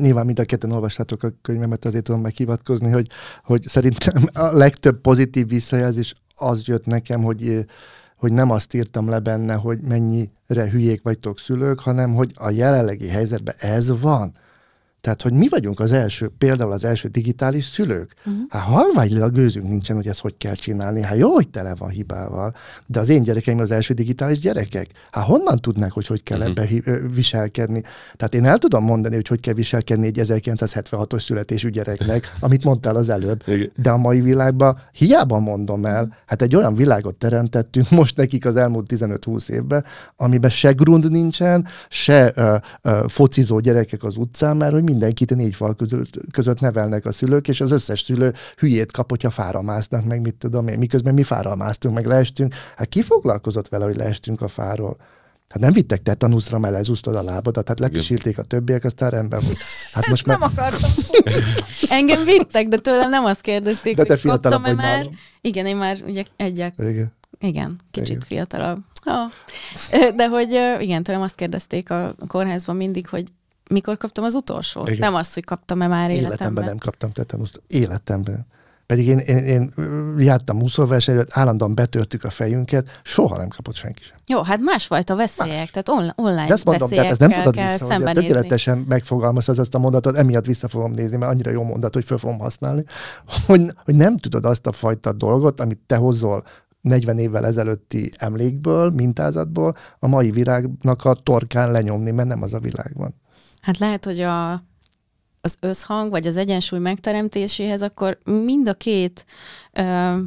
Speaker 3: nyilván mind a ketten olvastátok a könyvemet, azért tudom meghivatkozni, hogy, hogy szerintem a legtöbb pozitív visszajelzés az jött nekem, hogy hogy nem azt írtam le benne, hogy mennyire hülyék vagytok szülők, hanem hogy a jelenlegi helyzetben ez van. Tehát, hogy mi vagyunk az első, például az első digitális szülők. Uh-huh. Hát halványilag gőzünk nincsen, hogy ezt hogy kell csinálni. Hát jó, hogy tele van hibával, de az én gyerekeim az első digitális gyerekek. Hát honnan tudnák, hogy hogy kell uh-huh. ebbe viselkedni? Tehát én el tudom mondani, hogy hogy kell viselkedni egy 1976-os születésű gyereknek, amit mondtál az előbb. De a mai világban hiába mondom el, hát egy olyan világot teremtettünk most nekik az elmúlt 15-20 évben, amiben se grund nincsen, se uh, uh, focizó gyerekek az utcán, mert hogy mindenkit négy fal között, között nevelnek a szülők, és az összes szülő hülyét kap, hogyha fára másznak, meg mit tudom én, miközben mi fára másztunk, meg leestünk. Hát ki foglalkozott vele, hogy leestünk a fáról? Hát nem vittek te tanúszra, mert lezúztad a lábadat, hát lekísérték a többiek, aztán rendben volt. Hát most már... nem
Speaker 2: akartam. Engem vittek, de tőlem nem azt kérdezték, de te hogy kaptam-e már. Igen, én már ugye egyek. Igen. Igen, kicsit igen. fiatalabb. Ha. De hogy igen, tőlem azt kérdezték a kórházban mindig, hogy mikor kaptam az utolsó? Igen. Nem azt, hogy kaptam-e már életemben. Életemben nem
Speaker 3: kaptam tetanuszt. Életemben. Pedig én, én, én jártam úszóversenyre, állandóan betörtük a fejünket, soha nem kapott senki sem.
Speaker 2: Jó, hát másfajta veszélyek, más. tehát on- online ezt mondom, tehát ezt nem tudod vissza, tökéletesen
Speaker 3: megfogalmazod ezt a mondatot, emiatt vissza fogom nézni, mert annyira jó mondat, hogy föl fogom használni, hogy, hogy nem tudod azt a fajta dolgot, amit te hozol 40 évvel ezelőtti emlékből, mintázatból a mai világnak a torkán lenyomni, mert nem az a világ van.
Speaker 2: Hát lehet, hogy a, az összhang vagy az egyensúly megteremtéséhez, akkor mind a két,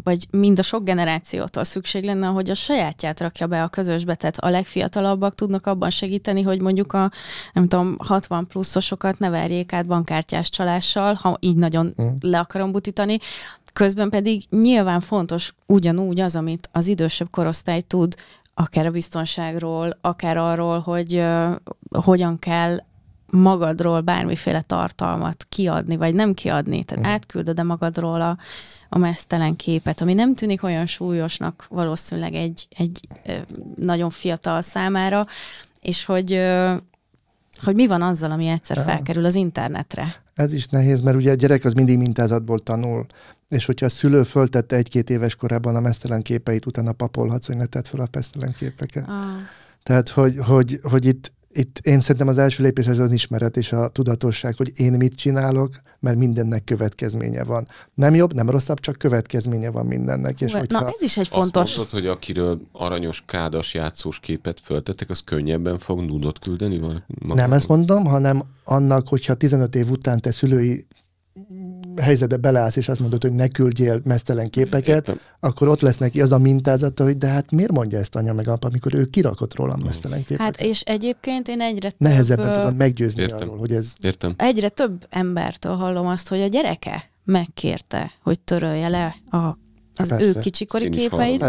Speaker 2: vagy mind a sok generációtól szükség lenne, hogy a sajátját rakja be a közösbe, tehát a legfiatalabbak tudnak abban segíteni, hogy mondjuk a, nem tudom, 60 pluszosokat ne verjék át bankkártyás csalással, ha így nagyon mm. le akarom butítani, közben pedig nyilván fontos ugyanúgy az, amit az idősebb korosztály tud akár a biztonságról, akár arról, hogy uh, hogyan kell magadról bármiféle tartalmat kiadni, vagy nem kiadni, tehát mm. átküldöd de magadról a, a mesztelen képet, ami nem tűnik olyan súlyosnak valószínűleg egy, egy nagyon fiatal számára, és hogy, hogy mi van azzal, ami egyszer felkerül az internetre.
Speaker 3: Ez is nehéz, mert ugye a gyerek az mindig mintázatból tanul, és hogyha a szülő föltette egy-két éves korában a mesztelen képeit, utána papolhatsz, hogy ne tedd fel a mesztelen képeket. Ah. Tehát, hogy, hogy, hogy itt itt én szerintem az első lépés az önismeret és a tudatosság, hogy én mit csinálok, mert mindennek következménye van. Nem jobb, nem rosszabb, csak következménye van mindennek. És hogyha... Na ez is egy fontos. Azt
Speaker 1: mondtad, hogy akiről aranyos kádas játszós képet föltettek, az könnyebben fog nudot küldeni? Van, nem ezt mondom,
Speaker 3: hanem annak, hogyha 15 év után te szülői helyzetbe beleállsz, és azt mondod, hogy ne küldjél mesztelen képeket, Értem. akkor ott lesz neki az a mintázata, hogy de hát miért mondja ezt anya meg apa, amikor ő kirakott rólam mesztelen képeket.
Speaker 2: Hát és egyébként én egyre több... Nehezebben tudom meggyőzni Értem.
Speaker 3: arról, hogy ez... Értem.
Speaker 2: Egyre több embertől hallom azt, hogy a gyereke megkérte, hogy törölje le a, az Persze. ő kicsikori képeit,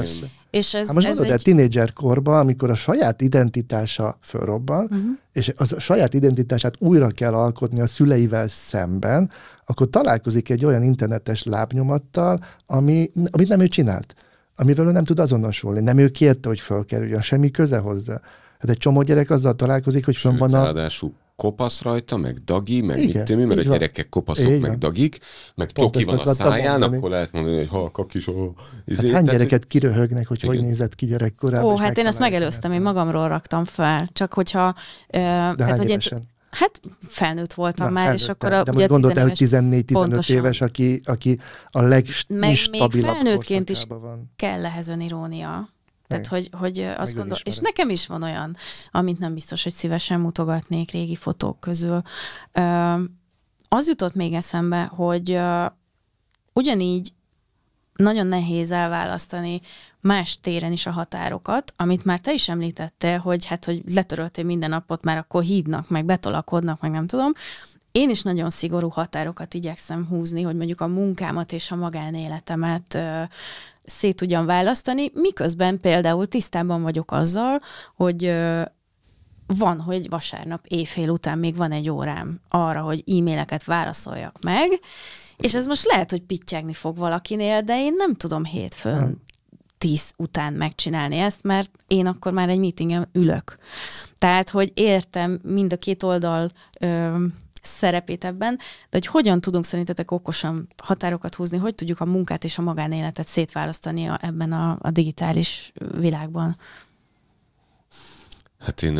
Speaker 2: és ez, hát most ez mondod, egy... de
Speaker 3: tinédzser korban, amikor a saját identitása fölrobban, uh-huh. és az a saját identitását újra kell alkotni a szüleivel szemben, akkor találkozik egy olyan internetes lábnyomattal, ami, amit nem ő csinált, amivel ő nem tud azonosulni, nem ő kérte, hogy fölkerüljön, semmi köze hozzá. Hát egy csomó gyerek azzal találkozik, hogy fönn van a...
Speaker 1: Ráadásul kopasz rajta, meg dagi, meg Igen, mit tűnj, mert a gyerekek kopaszok, Igen. meg dagik, meg Pont csoki van a száján, mondani. akkor lehet mondani, hogy ha kakis, ó, izé, hát hány gyereket
Speaker 3: kiröhögnek, hogy Igen. hogy nézett ki gyerekkorában. Ó, hát én
Speaker 2: ezt megelőztem, én magamról raktam fel, csak hogyha... De tehát, hogy Én, Hát felnőtt voltam Na, már, felnőtt, és akkor a, de ugye gondoltál, hogy 14-15
Speaker 3: éves, aki, aki a legstabilabb Meg még felnőttként is van.
Speaker 2: kell ehhez önirónia. Tehát, hogy, hogy azt gondol, és nekem is van olyan, amit nem biztos, hogy szívesen mutogatnék régi fotók közül. Az jutott még eszembe, hogy ugyanígy nagyon nehéz elválasztani más téren is a határokat, amit már te is említettél, hogy hát, hogy letöröltél minden napot, már akkor hívnak, meg betolakodnak, meg nem tudom. Én is nagyon szigorú határokat igyekszem húzni, hogy mondjuk a munkámat és a magánéletemet szét tudjam választani, miközben például tisztában vagyok azzal, hogy van, hogy vasárnap éjfél után még van egy órám arra, hogy e-maileket válaszoljak meg, és ez most lehet, hogy pittyegni fog valakinél, de én nem tudom hétfőn tíz után megcsinálni ezt, mert én akkor már egy meetingen ülök. Tehát, hogy értem mind a két oldal szerepét ebben, de hogy hogyan tudunk szerintetek okosan határokat húzni, hogy tudjuk a munkát és a magánéletet szétválasztani a, ebben a, a digitális világban?
Speaker 1: Hát én,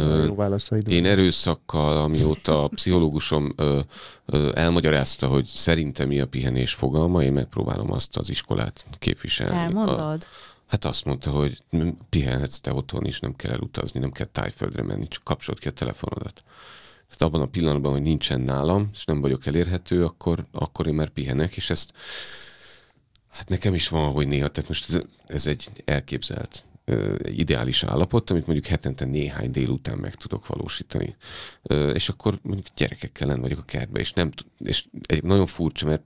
Speaker 1: én erőszakkal, amióta a pszichológusom ö, ö, elmagyarázta, hogy szerintem mi a pihenés fogalma, én megpróbálom azt az iskolát képviselni. Elmondod? A, hát azt mondta, hogy pihenhetsz te otthon is, nem kell elutazni, nem kell tájföldre menni, csak kapcsolod ki a telefonodat. Tehát abban a pillanatban, hogy nincsen nálam, és nem vagyok elérhető, akkor, akkor én már pihenek, és ezt hát nekem is van, hogy néha, tehát most ez, ez egy elképzelt ideális állapot, amit mondjuk hetente néhány délután meg tudok valósítani. És akkor mondjuk gyerekekkel lenn vagyok a kertbe, és, nem, és nagyon furcsa, mert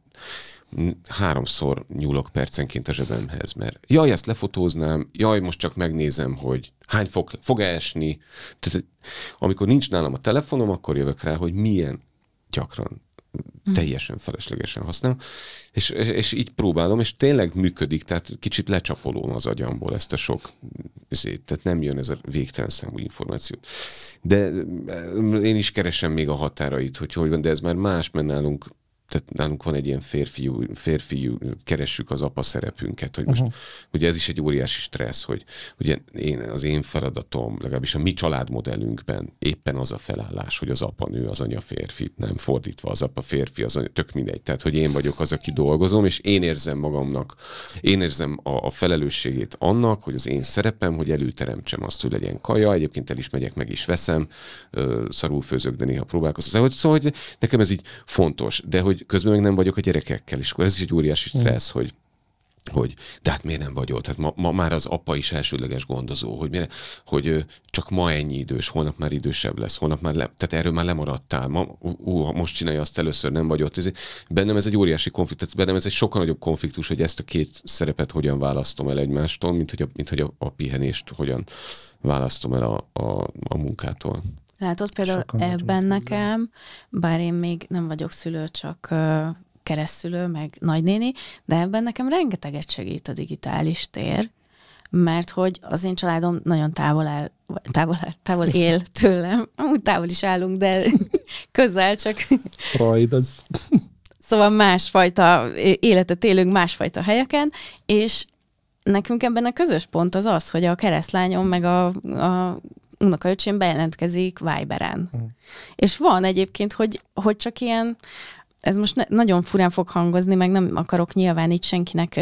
Speaker 1: háromszor nyúlok percenként a zsebemhez, mert jaj, ezt lefotóznám, jaj, most csak megnézem, hogy hány fog, fog esni. Tehát, amikor nincs nálam a telefonom, akkor jövök rá, hogy milyen gyakran hm. teljesen feleslegesen használom, és, és, és így próbálom, és tényleg működik, tehát kicsit lecsapolom az agyamból ezt a sok, ezért, tehát nem jön ez a végtelen számú információ. De eh, én is keresem még a határait, hogy hogy van, de ez már más, mert nálunk tehát nálunk van egy ilyen férfiú, férfiú keressük az apa szerepünket, hogy most, uh-huh. ugye ez is egy óriási stressz, hogy ugye én, az én feladatom, legalábbis a mi családmodellünkben éppen az a felállás, hogy az apa nő, az anya férfi, nem fordítva, az apa férfi, az anya, tök mindegy. Tehát, hogy én vagyok az, aki dolgozom, és én érzem magamnak, én érzem a, a felelősségét annak, hogy az én szerepem, hogy előteremtsem azt, hogy legyen kaja, egyébként el is megyek, meg is veszem, szarul főzök, de néha próbálkozom. Szóval, szóval, hogy nekem ez így fontos, de hogy hogy közben meg nem vagyok a gyerekekkel, és akkor ez is egy óriási stressz, hogy hogy de hát miért nem vagy ott? Hát ma, ma már az apa is elsődleges gondozó, hogy, miért, hogy csak ma ennyi idős, holnap már idősebb lesz, holnap már le, tehát erről már lemaradtál, ma, ú, ú, most csinálja azt először, nem vagy ott. Ez, bennem ez egy óriási konfliktus, bennem ez egy sokkal nagyobb konfliktus, hogy ezt a két szerepet hogyan választom el egymástól, mint hogy a, mint hogy a, a pihenést hogyan választom el a, a, a munkától.
Speaker 2: Látod, például Sokan ebben nekem, hozzá. bár én még nem vagyok szülő, csak keresztülő, meg nagynéni, de ebben nekem rengeteget segít a digitális tér, mert hogy az én családom nagyon távol áll, távol, áll, távol él tőlem. Amúgy távol is állunk, de közel csak.
Speaker 3: Rajd az.
Speaker 2: Szóval másfajta életet élünk másfajta helyeken, és nekünk ebben a közös pont az az, hogy a keresztlányom meg a, a unokaöcsém bejelentkezik Viberen. Uh-huh. És van egyébként, hogy, hogy csak ilyen, ez most ne, nagyon furán fog hangozni, meg nem akarok nyilván itt senkinek, ö,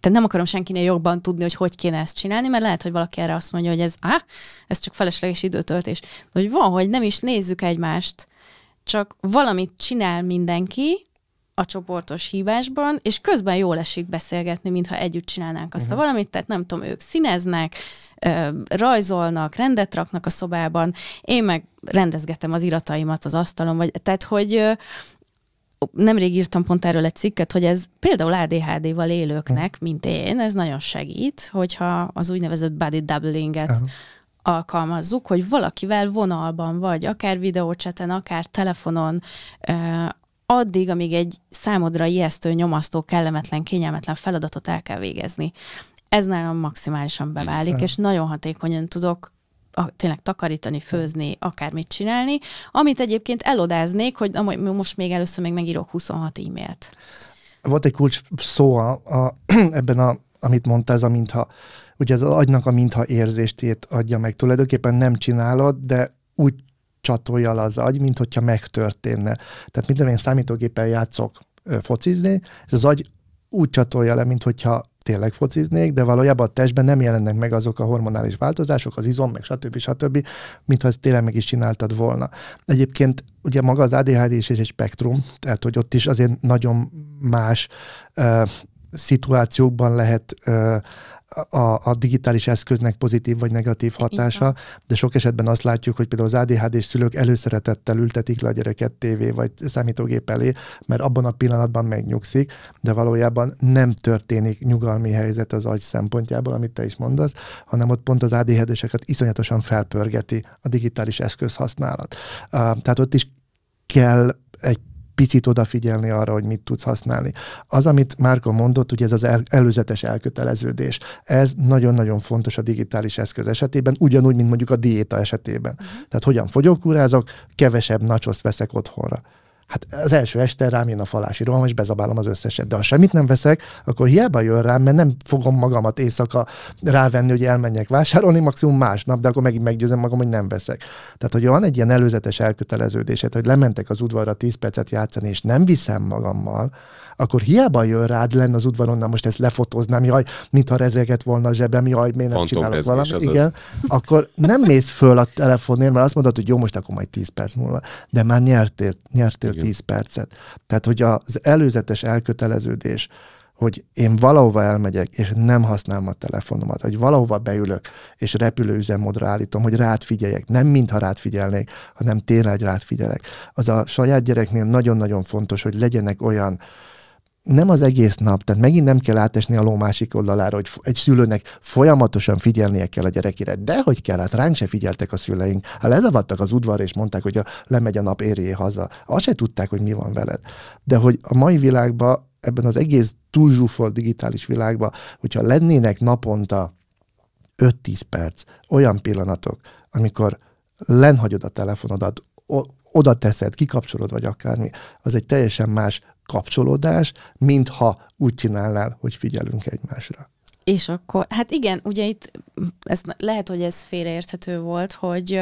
Speaker 2: tehát nem akarom senkinél jobban tudni, hogy hogy kéne ezt csinálni, mert lehet, hogy valaki erre azt mondja, hogy ez, ah, ez csak felesleges időtöltés. De hogy van, hogy nem is nézzük egymást, csak valamit csinál mindenki a csoportos hívásban, és közben jól esik beszélgetni, mintha együtt csinálnánk azt uh-huh. a mhm. valamit, tehát nem tudom, ők színeznek, rajzolnak, rendet raknak a szobában, én meg rendezgetem az irataimat az asztalon, vagy, tehát hogy nemrég írtam pont erről egy cikket, hogy ez például ADHD-val élőknek, hm. mint én, ez nagyon segít, hogyha az úgynevezett body doublinget Aha. alkalmazzuk, hogy valakivel vonalban vagy, akár videócseten, akár telefonon, addig, amíg egy számodra ijesztő, nyomasztó, kellemetlen, kényelmetlen feladatot el kell végezni ez nálam maximálisan beválik, és nagyon hatékonyan tudok a, tényleg takarítani, főzni, akármit csinálni, amit egyébként elodáznék, hogy amúgy most még először még megírok 26 e-mailt.
Speaker 3: Volt egy kulcs szó a, a, ebben, a, amit mondta ez a mintha, ugye ez az agynak a mintha érzéstét adja meg. Tulajdonképpen nem csinálod, de úgy csatolja le az agy, mint hogyha megtörténne. Tehát minden én számítógépen játszok focizni, és az agy úgy csatolja le, mint hogyha tényleg fociznék, de valójában a testben nem jelennek meg azok a hormonális változások, az izom, meg stb. stb., mintha ezt tényleg meg is csináltad volna. Egyébként ugye maga az ADHD is egy spektrum, tehát hogy ott is azért nagyon más uh, szituációkban lehet uh, a, a digitális eszköznek pozitív vagy negatív hatása, de sok esetben azt látjuk, hogy például az ADHD-s szülők előszeretettel ültetik le a gyereket tévé vagy számítógép elé, mert abban a pillanatban megnyugszik, de valójában nem történik nyugalmi helyzet az agy szempontjából, amit te is mondasz, hanem ott pont az ADHD-seket iszonyatosan felpörgeti a digitális eszköz használat. Uh, tehát ott is kell egy picit odafigyelni arra, hogy mit tudsz használni. Az, amit márko mondott, ugye ez az el, előzetes elköteleződés. Ez nagyon-nagyon fontos a digitális eszköz esetében, ugyanúgy, mint mondjuk a diéta esetében. Uh-huh. Tehát hogyan fogyókúrázok, kevesebb nacsoszt veszek otthonra. Hát az első este rám jön a falási roham, és bezabálom az összeset. De ha semmit nem veszek, akkor hiába jön rám, mert nem fogom magamat éjszaka rávenni, hogy elmenjek vásárolni, maximum másnap, de akkor megint meggyőzem magam, hogy nem veszek. Tehát, hogy van egy ilyen előzetes elköteleződésed, hogy lementek az udvarra 10 percet játszani, és nem viszem magammal, akkor hiába jön rád lenn az udvaron, na most ezt lefotoznám, jaj, mintha rezeget volna a zsebem, jaj, miért nem csinálok valamit, igen, az... akkor nem mész föl a telefonnél, mert azt mondod, hogy jó, most akkor majd 10 perc múlva, de már nyertél, nyertél igen. 10 percet. Tehát, hogy az előzetes elköteleződés, hogy én valahova elmegyek, és nem használom a telefonomat, hogy valahova beülök, és repülőüzemmódra állítom, hogy rád figyeljek. Nem mintha rád figyelnék, hanem tényleg rád figyelek. Az a saját gyereknél nagyon-nagyon fontos, hogy legyenek olyan nem az egész nap, tehát megint nem kell átesni a ló másik oldalára, hogy egy szülőnek folyamatosan figyelnie kell a gyerekére. De hogy kell, hát ránk se figyeltek a szüleink. Hát lezavadtak az udvar, és mondták, hogy a, lemegy a nap, érjé haza. Azt se tudták, hogy mi van veled. De hogy a mai világban, ebben az egész túlzsúfolt digitális világban, hogyha lennének naponta 5-10 perc, olyan pillanatok, amikor lenhagyod a telefonodat, oda teszed, kikapcsolod, vagy akármi, az egy teljesen más kapcsolódás, mintha úgy csinálnál, hogy figyelünk egymásra.
Speaker 2: És akkor, hát igen, ugye itt ez, lehet, hogy ez félreérthető volt, hogy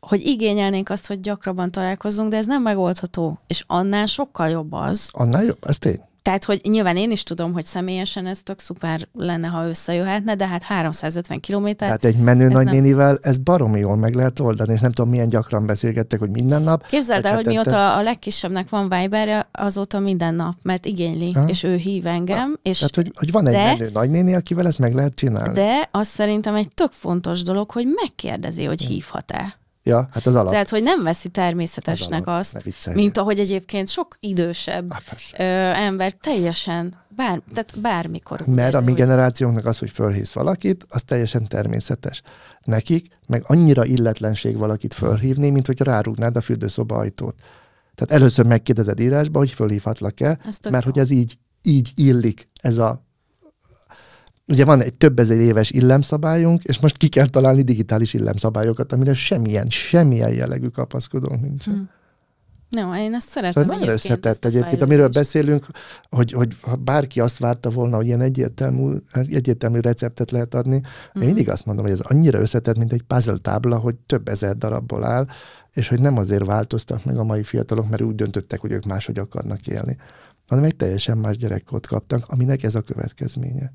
Speaker 2: hogy igényelnénk azt, hogy gyakrabban találkozzunk, de ez nem megoldható. És annál sokkal jobb az.
Speaker 3: Annál jobb, ez tény.
Speaker 2: Tehát, hogy nyilván én is tudom, hogy személyesen ez tök szuper lenne, ha összejöhetne, de hát 350 kilométer. Tehát egy menő ez nagynénivel
Speaker 3: nem... ez baromi jól meg lehet oldani, és nem tudom, milyen gyakran beszélgettek, hogy minden nap. Képzeld el, hogy hetente... mióta a
Speaker 2: legkisebbnek van Viber, azóta minden nap, mert igényli, ha? és ő hív engem. Ha, és tehát, hogy, hogy van egy de, menő
Speaker 3: nagynéni, akivel ezt meg lehet csinálni.
Speaker 2: De azt szerintem egy tök fontos dolog, hogy megkérdezi, hogy hívhat-e.
Speaker 3: Ja, hát az alap. Tehát,
Speaker 2: hogy nem veszi természetesnek az alap, azt, mint ahogy egyébként sok idősebb ö, ember teljesen, bár, tehát bármikor. Mert a mi
Speaker 3: generációnknak az, hogy fölhívsz valakit, az teljesen természetes. Nekik meg annyira illetlenség valakit fölhívni, mint hogy rárugnád a fürdőszoba ajtót. Tehát először megkérdezed írásba, hogy fölhívhatlak-e, mert jó. hogy ez így, így illik ez a ugye van egy több ezer éves illemszabályunk, és most ki kell találni digitális illemszabályokat, amire semmilyen, semmilyen jellegű kapaszkodónk nincs.
Speaker 2: Hmm. No, én ezt szeretem. Szóval nagyon összetett egyébként, amiről
Speaker 3: beszélünk, hogy, hogy ha bárki azt várta volna, hogy ilyen egyértelmű, egyértelmű receptet lehet adni, mm-hmm. én hm. mindig azt mondom, hogy ez annyira összetett, mint egy puzzle tábla, hogy több ezer darabból áll, és hogy nem azért változtak meg a mai fiatalok, mert úgy döntöttek, hogy ők máshogy akarnak élni, hanem egy teljesen más gyerekkort kaptak, aminek ez a következménye.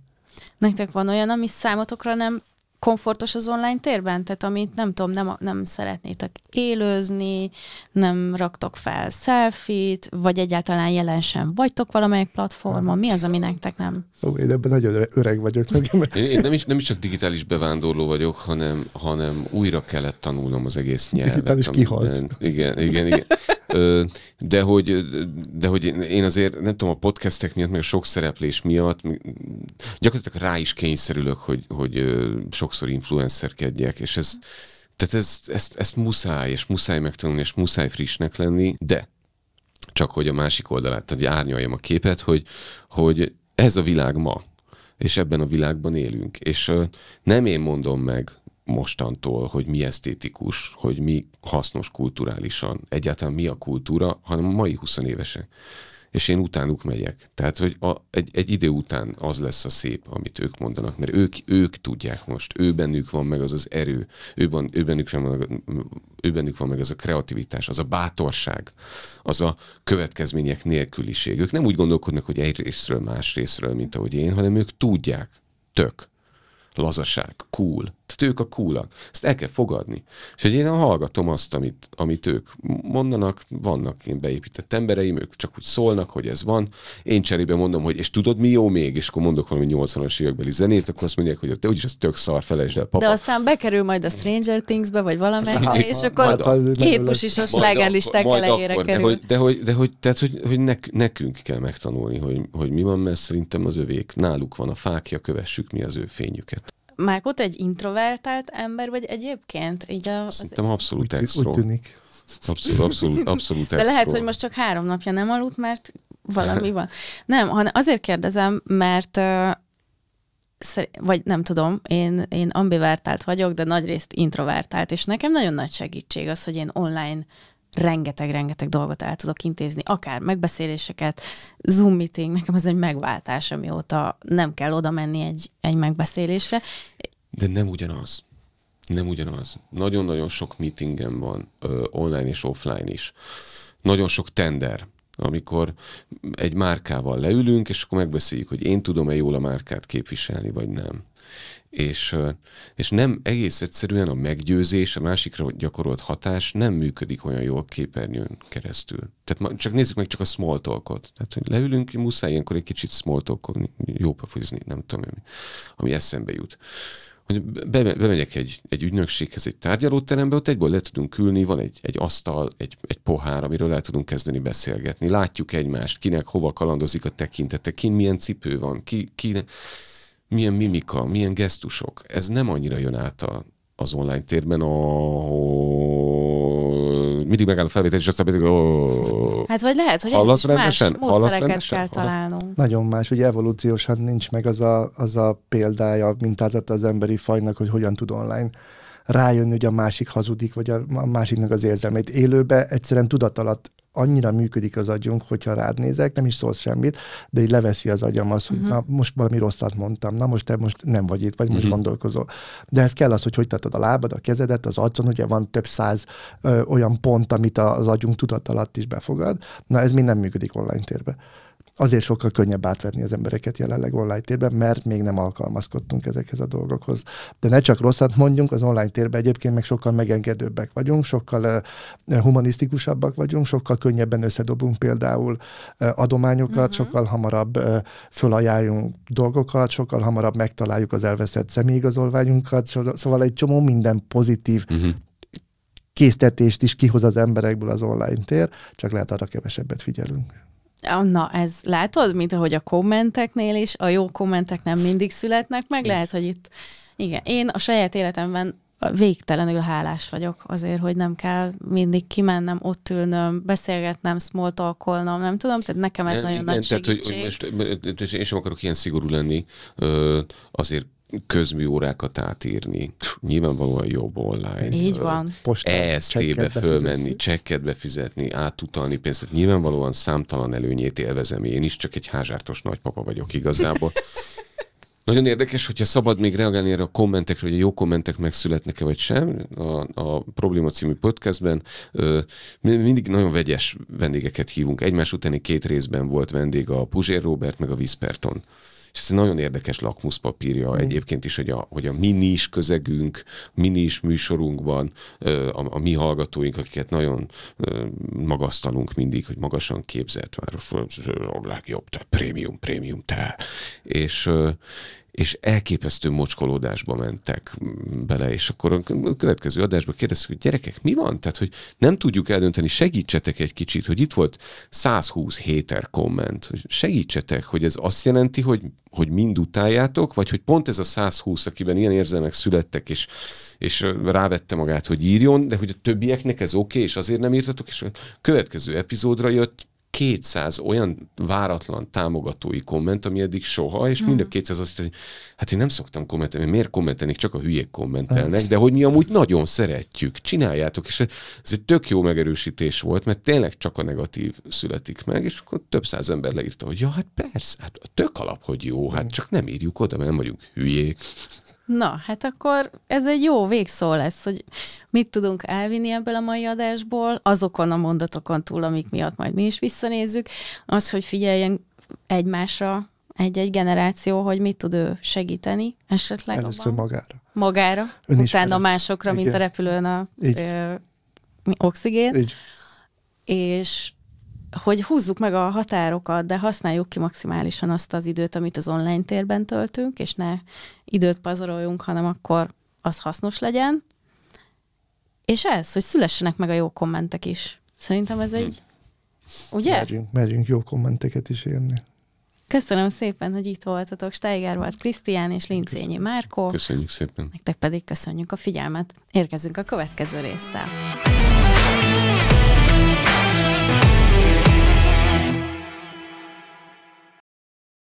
Speaker 2: Nektek van olyan, ami számotokra nem komfortos az online térben? Tehát amit nem tudom, nem, nem szeretnétek élőzni, nem raktok fel selfit, vagy egyáltalán jelen sem vagytok valamelyik platformon? Mi az, ami nektek nem?
Speaker 1: Ó, én
Speaker 3: ebben nagyon öreg vagyok.
Speaker 1: Én, én nem, is, nem is csak digitális bevándorló vagyok, hanem, hanem újra kellett tanulnom az egész nyelvet. Digitális kihalt. Igen, igen, igen. De hogy, de hogy én azért, nem tudom, a podcastek miatt, meg a sok szereplés miatt gyakorlatilag rá is kényszerülök, hogy, hogy sok sokszor influencerkedjek, és ez, tehát ez, ezt, ezt muszáj, és muszáj megtanulni, és muszáj frissnek lenni, de csak hogy a másik oldalát, tehát árnyaljam a képet, hogy, hogy ez a világ ma, és ebben a világban élünk. És nem én mondom meg mostantól, hogy mi esztétikus, hogy mi hasznos kulturálisan, egyáltalán mi a kultúra, hanem a mai 20 évesek és én utánuk megyek. Tehát, hogy a, egy, egy idő után az lesz a szép, amit ők mondanak, mert ők, ők tudják most, ő bennük van meg az az erő, ő, van, ő, bennük van, ő bennük van meg az a kreativitás, az a bátorság, az a következmények nélküliség. Ők nem úgy gondolkodnak, hogy egy részről, más részről, mint ahogy én, hanem ők tudják, tök, lazaság, cool, tehát ők a kulak, Ezt el kell fogadni. És hogy én hallgatom azt, amit, amit ők mondanak, vannak én beépített embereim, ők csak úgy szólnak, hogy ez van. Én cserébe mondom, hogy és tudod mi jó még, és akkor mondok valami 80-as évekbeli zenét, akkor azt mondják, hogy te úgyis az tök szar, felejtsd el, papa. De
Speaker 2: aztán bekerül majd a Stranger Things-be, vagy valamelyik, és akkor képus is a slágerlisták elejére akkor, kerül. De hogy,
Speaker 1: de hogy, de hogy, tehát, hogy, hogy nek, nekünk kell megtanulni, hogy, hogy mi van, mert szerintem az övék, náluk van a fákja, kövessük mi az ő fényüket.
Speaker 2: Már ott egy introvertált ember vagy egyébként? Így a, az... Szerintem
Speaker 1: abszolút úgy, extra. Úgy tűnik. Abszolút, abszolút, abszolút De lehet, hogy most csak
Speaker 2: három napja nem aludt, mert valami van. Nem, hanem azért kérdezem, mert vagy nem tudom, én, én ambivertált vagyok, de nagyrészt introvertált, és nekem nagyon nagy segítség az, hogy én online rengeteg-rengeteg dolgot el tudok intézni, akár megbeszéléseket, Zoom meeting, nekem az egy megváltás, amióta nem kell oda menni egy, egy megbeszélésre.
Speaker 1: De nem ugyanaz. Nem ugyanaz. Nagyon-nagyon sok meetingem van, ö, online és offline is. Nagyon sok tender, amikor egy márkával leülünk, és akkor megbeszéljük, hogy én tudom-e jól a márkát képviselni, vagy nem és, és nem egész egyszerűen a meggyőzés, a másikra gyakorolt hatás nem működik olyan jól képernyőn keresztül. Tehát csak nézzük meg csak a small talkot. Tehát, hogy leülünk, muszáj ilyenkor egy kicsit small talkolni, jópafozni, nem tudom, ami, ami eszembe jut hogy be, bemegyek egy, egy ügynökséghez, egy tárgyalóterembe, ott egyből le tudunk ülni, van egy, egy asztal, egy, egy pohár, amiről el tudunk kezdeni beszélgetni. Látjuk egymást, kinek hova kalandozik a tekintete, kin milyen cipő van, ki, ki milyen mimika, milyen gesztusok. Ez nem annyira jön át a, az online térben, ahol mindig megáll a felvétel, és aztán pedig... Oh, hát vagy lehet, hogy hallasz rendesen? más hallasz rendesen? kell
Speaker 2: találnunk.
Speaker 1: Nagyon más, hogy
Speaker 3: evolúciósan hát nincs meg az a, az a példája, mintázata az emberi fajnak, hogy hogyan tud online rájönni, hogy a másik hazudik, vagy a, másiknak az érzelmeit. Élőbe egyszerűen tudat alatt annyira működik az agyunk, hogyha rád nézek, nem is szólsz semmit, de így leveszi az agyam azt, hogy uh-huh. na most valami rosszat mondtam, na most te most nem vagy itt, vagy most uh-huh. gondolkozol. De ez kell az, hogy hogy tartod a lábad, a kezedet, az arcon, ugye van több száz ö, olyan pont, amit az agyunk tudat alatt is befogad. Na ez mind nem működik online térben azért sokkal könnyebb átverni az embereket jelenleg online térben, mert még nem alkalmazkodtunk ezekhez a dolgokhoz. De ne csak rosszat mondjunk, az online térben egyébként meg sokkal megengedőbbek vagyunk, sokkal humanisztikusabbak vagyunk, sokkal könnyebben összedobunk például adományokat, uh-huh. sokkal hamarabb uh, dolgokat, sokkal hamarabb megtaláljuk az elveszett személyigazolványunkat, szóval egy csomó minden pozitív uh-huh késztetést is kihoz az emberekből az online tér, csak lehet arra kevesebbet figyelünk.
Speaker 2: Ah, na, ez látod, mint ahogy a kommenteknél is, a jó kommentek nem mindig születnek meg, lehet, hogy itt, igen, én a saját életemben végtelenül hálás vagyok azért, hogy nem kell mindig kimennem, ott ülnöm, beszélgetnem, smoltalkolnom, nem tudom, tehát nekem ez nagyon igen, nagy tehát, segítség.
Speaker 1: Hogy, hogy most, én sem akarok ilyen szigorú lenni, azért közműórákat átírni. Nyilvánvalóan jobb online. Így van. EST-be e fölmenni, csekket befizetni, átutalni pénzt. Hát nyilvánvalóan számtalan előnyét élvezem én is, csak egy házártos nagypapa vagyok igazából. Nagyon érdekes, hogyha szabad még reagálni erre a kommentekre, hogy a jó kommentek megszületnek-e vagy sem. A, a Probléma című podcastben ö, mindig nagyon vegyes vendégeket hívunk. Egymás utáni két részben volt vendég a Puzsér Robert, meg a Viszperton és ez nagyon érdekes lakmuszpapírja mm. egyébként is, hogy a, hogy a minis közegünk, minis műsorunkban a, a mi hallgatóink, akiket nagyon magasztalunk mindig, hogy magasan képzelt város, a legjobb, te, prémium, prémium, te. És, és elképesztő mocskolódásba mentek bele, és akkor a következő adásban kérdeztük, hogy gyerekek, mi van? Tehát, hogy nem tudjuk eldönteni, segítsetek egy kicsit, hogy itt volt 120 héter komment, hogy segítsetek, hogy ez azt jelenti, hogy, hogy mind utáljátok, vagy hogy pont ez a 120, akiben ilyen érzelmek születtek, és, és rávette magát, hogy írjon, de hogy a többieknek ez oké, okay, és azért nem írtatok, és a következő epizódra jött 200 olyan váratlan támogatói komment, ami eddig soha, és hmm. mind a 200 hmm. azt hogy hát én nem szoktam kommentelni, miért kommentelnék, csak a hülyék kommentelnek, de hogy mi amúgy nagyon szeretjük, csináljátok, és ez egy tök jó megerősítés volt, mert tényleg csak a negatív születik meg, és akkor több száz ember leírta, hogy ja, hát persze, hát a tök alap, hogy jó, hát hmm. csak nem írjuk oda, mert nem vagyunk hülyék.
Speaker 2: Na, hát akkor ez egy jó végszó lesz, hogy mit tudunk elvinni ebből a mai adásból, azokon a mondatokon túl, amik miatt majd mi is visszanézzük, az, hogy figyeljen egymásra egy-egy generáció, hogy mit tud ő segíteni esetleg. Először abban? magára. Magára, utána másokra, Igen. mint a repülőn a Ö, oxigén. Így. És hogy húzzuk meg a határokat, de használjuk ki maximálisan azt az időt, amit az online térben töltünk, és ne időt pazaroljunk, hanem akkor az hasznos legyen. És ez, hogy szülessenek meg a jó kommentek is. Szerintem ez egy... Ugye? Merjünk,
Speaker 3: merjünk jó kommenteket is érni.
Speaker 2: Köszönöm szépen, hogy itt voltatok. Steiger volt Krisztián és Lincényi Márkó. Köszönjük szépen. Nektek pedig köszönjük a figyelmet. Érkezünk a következő résszel.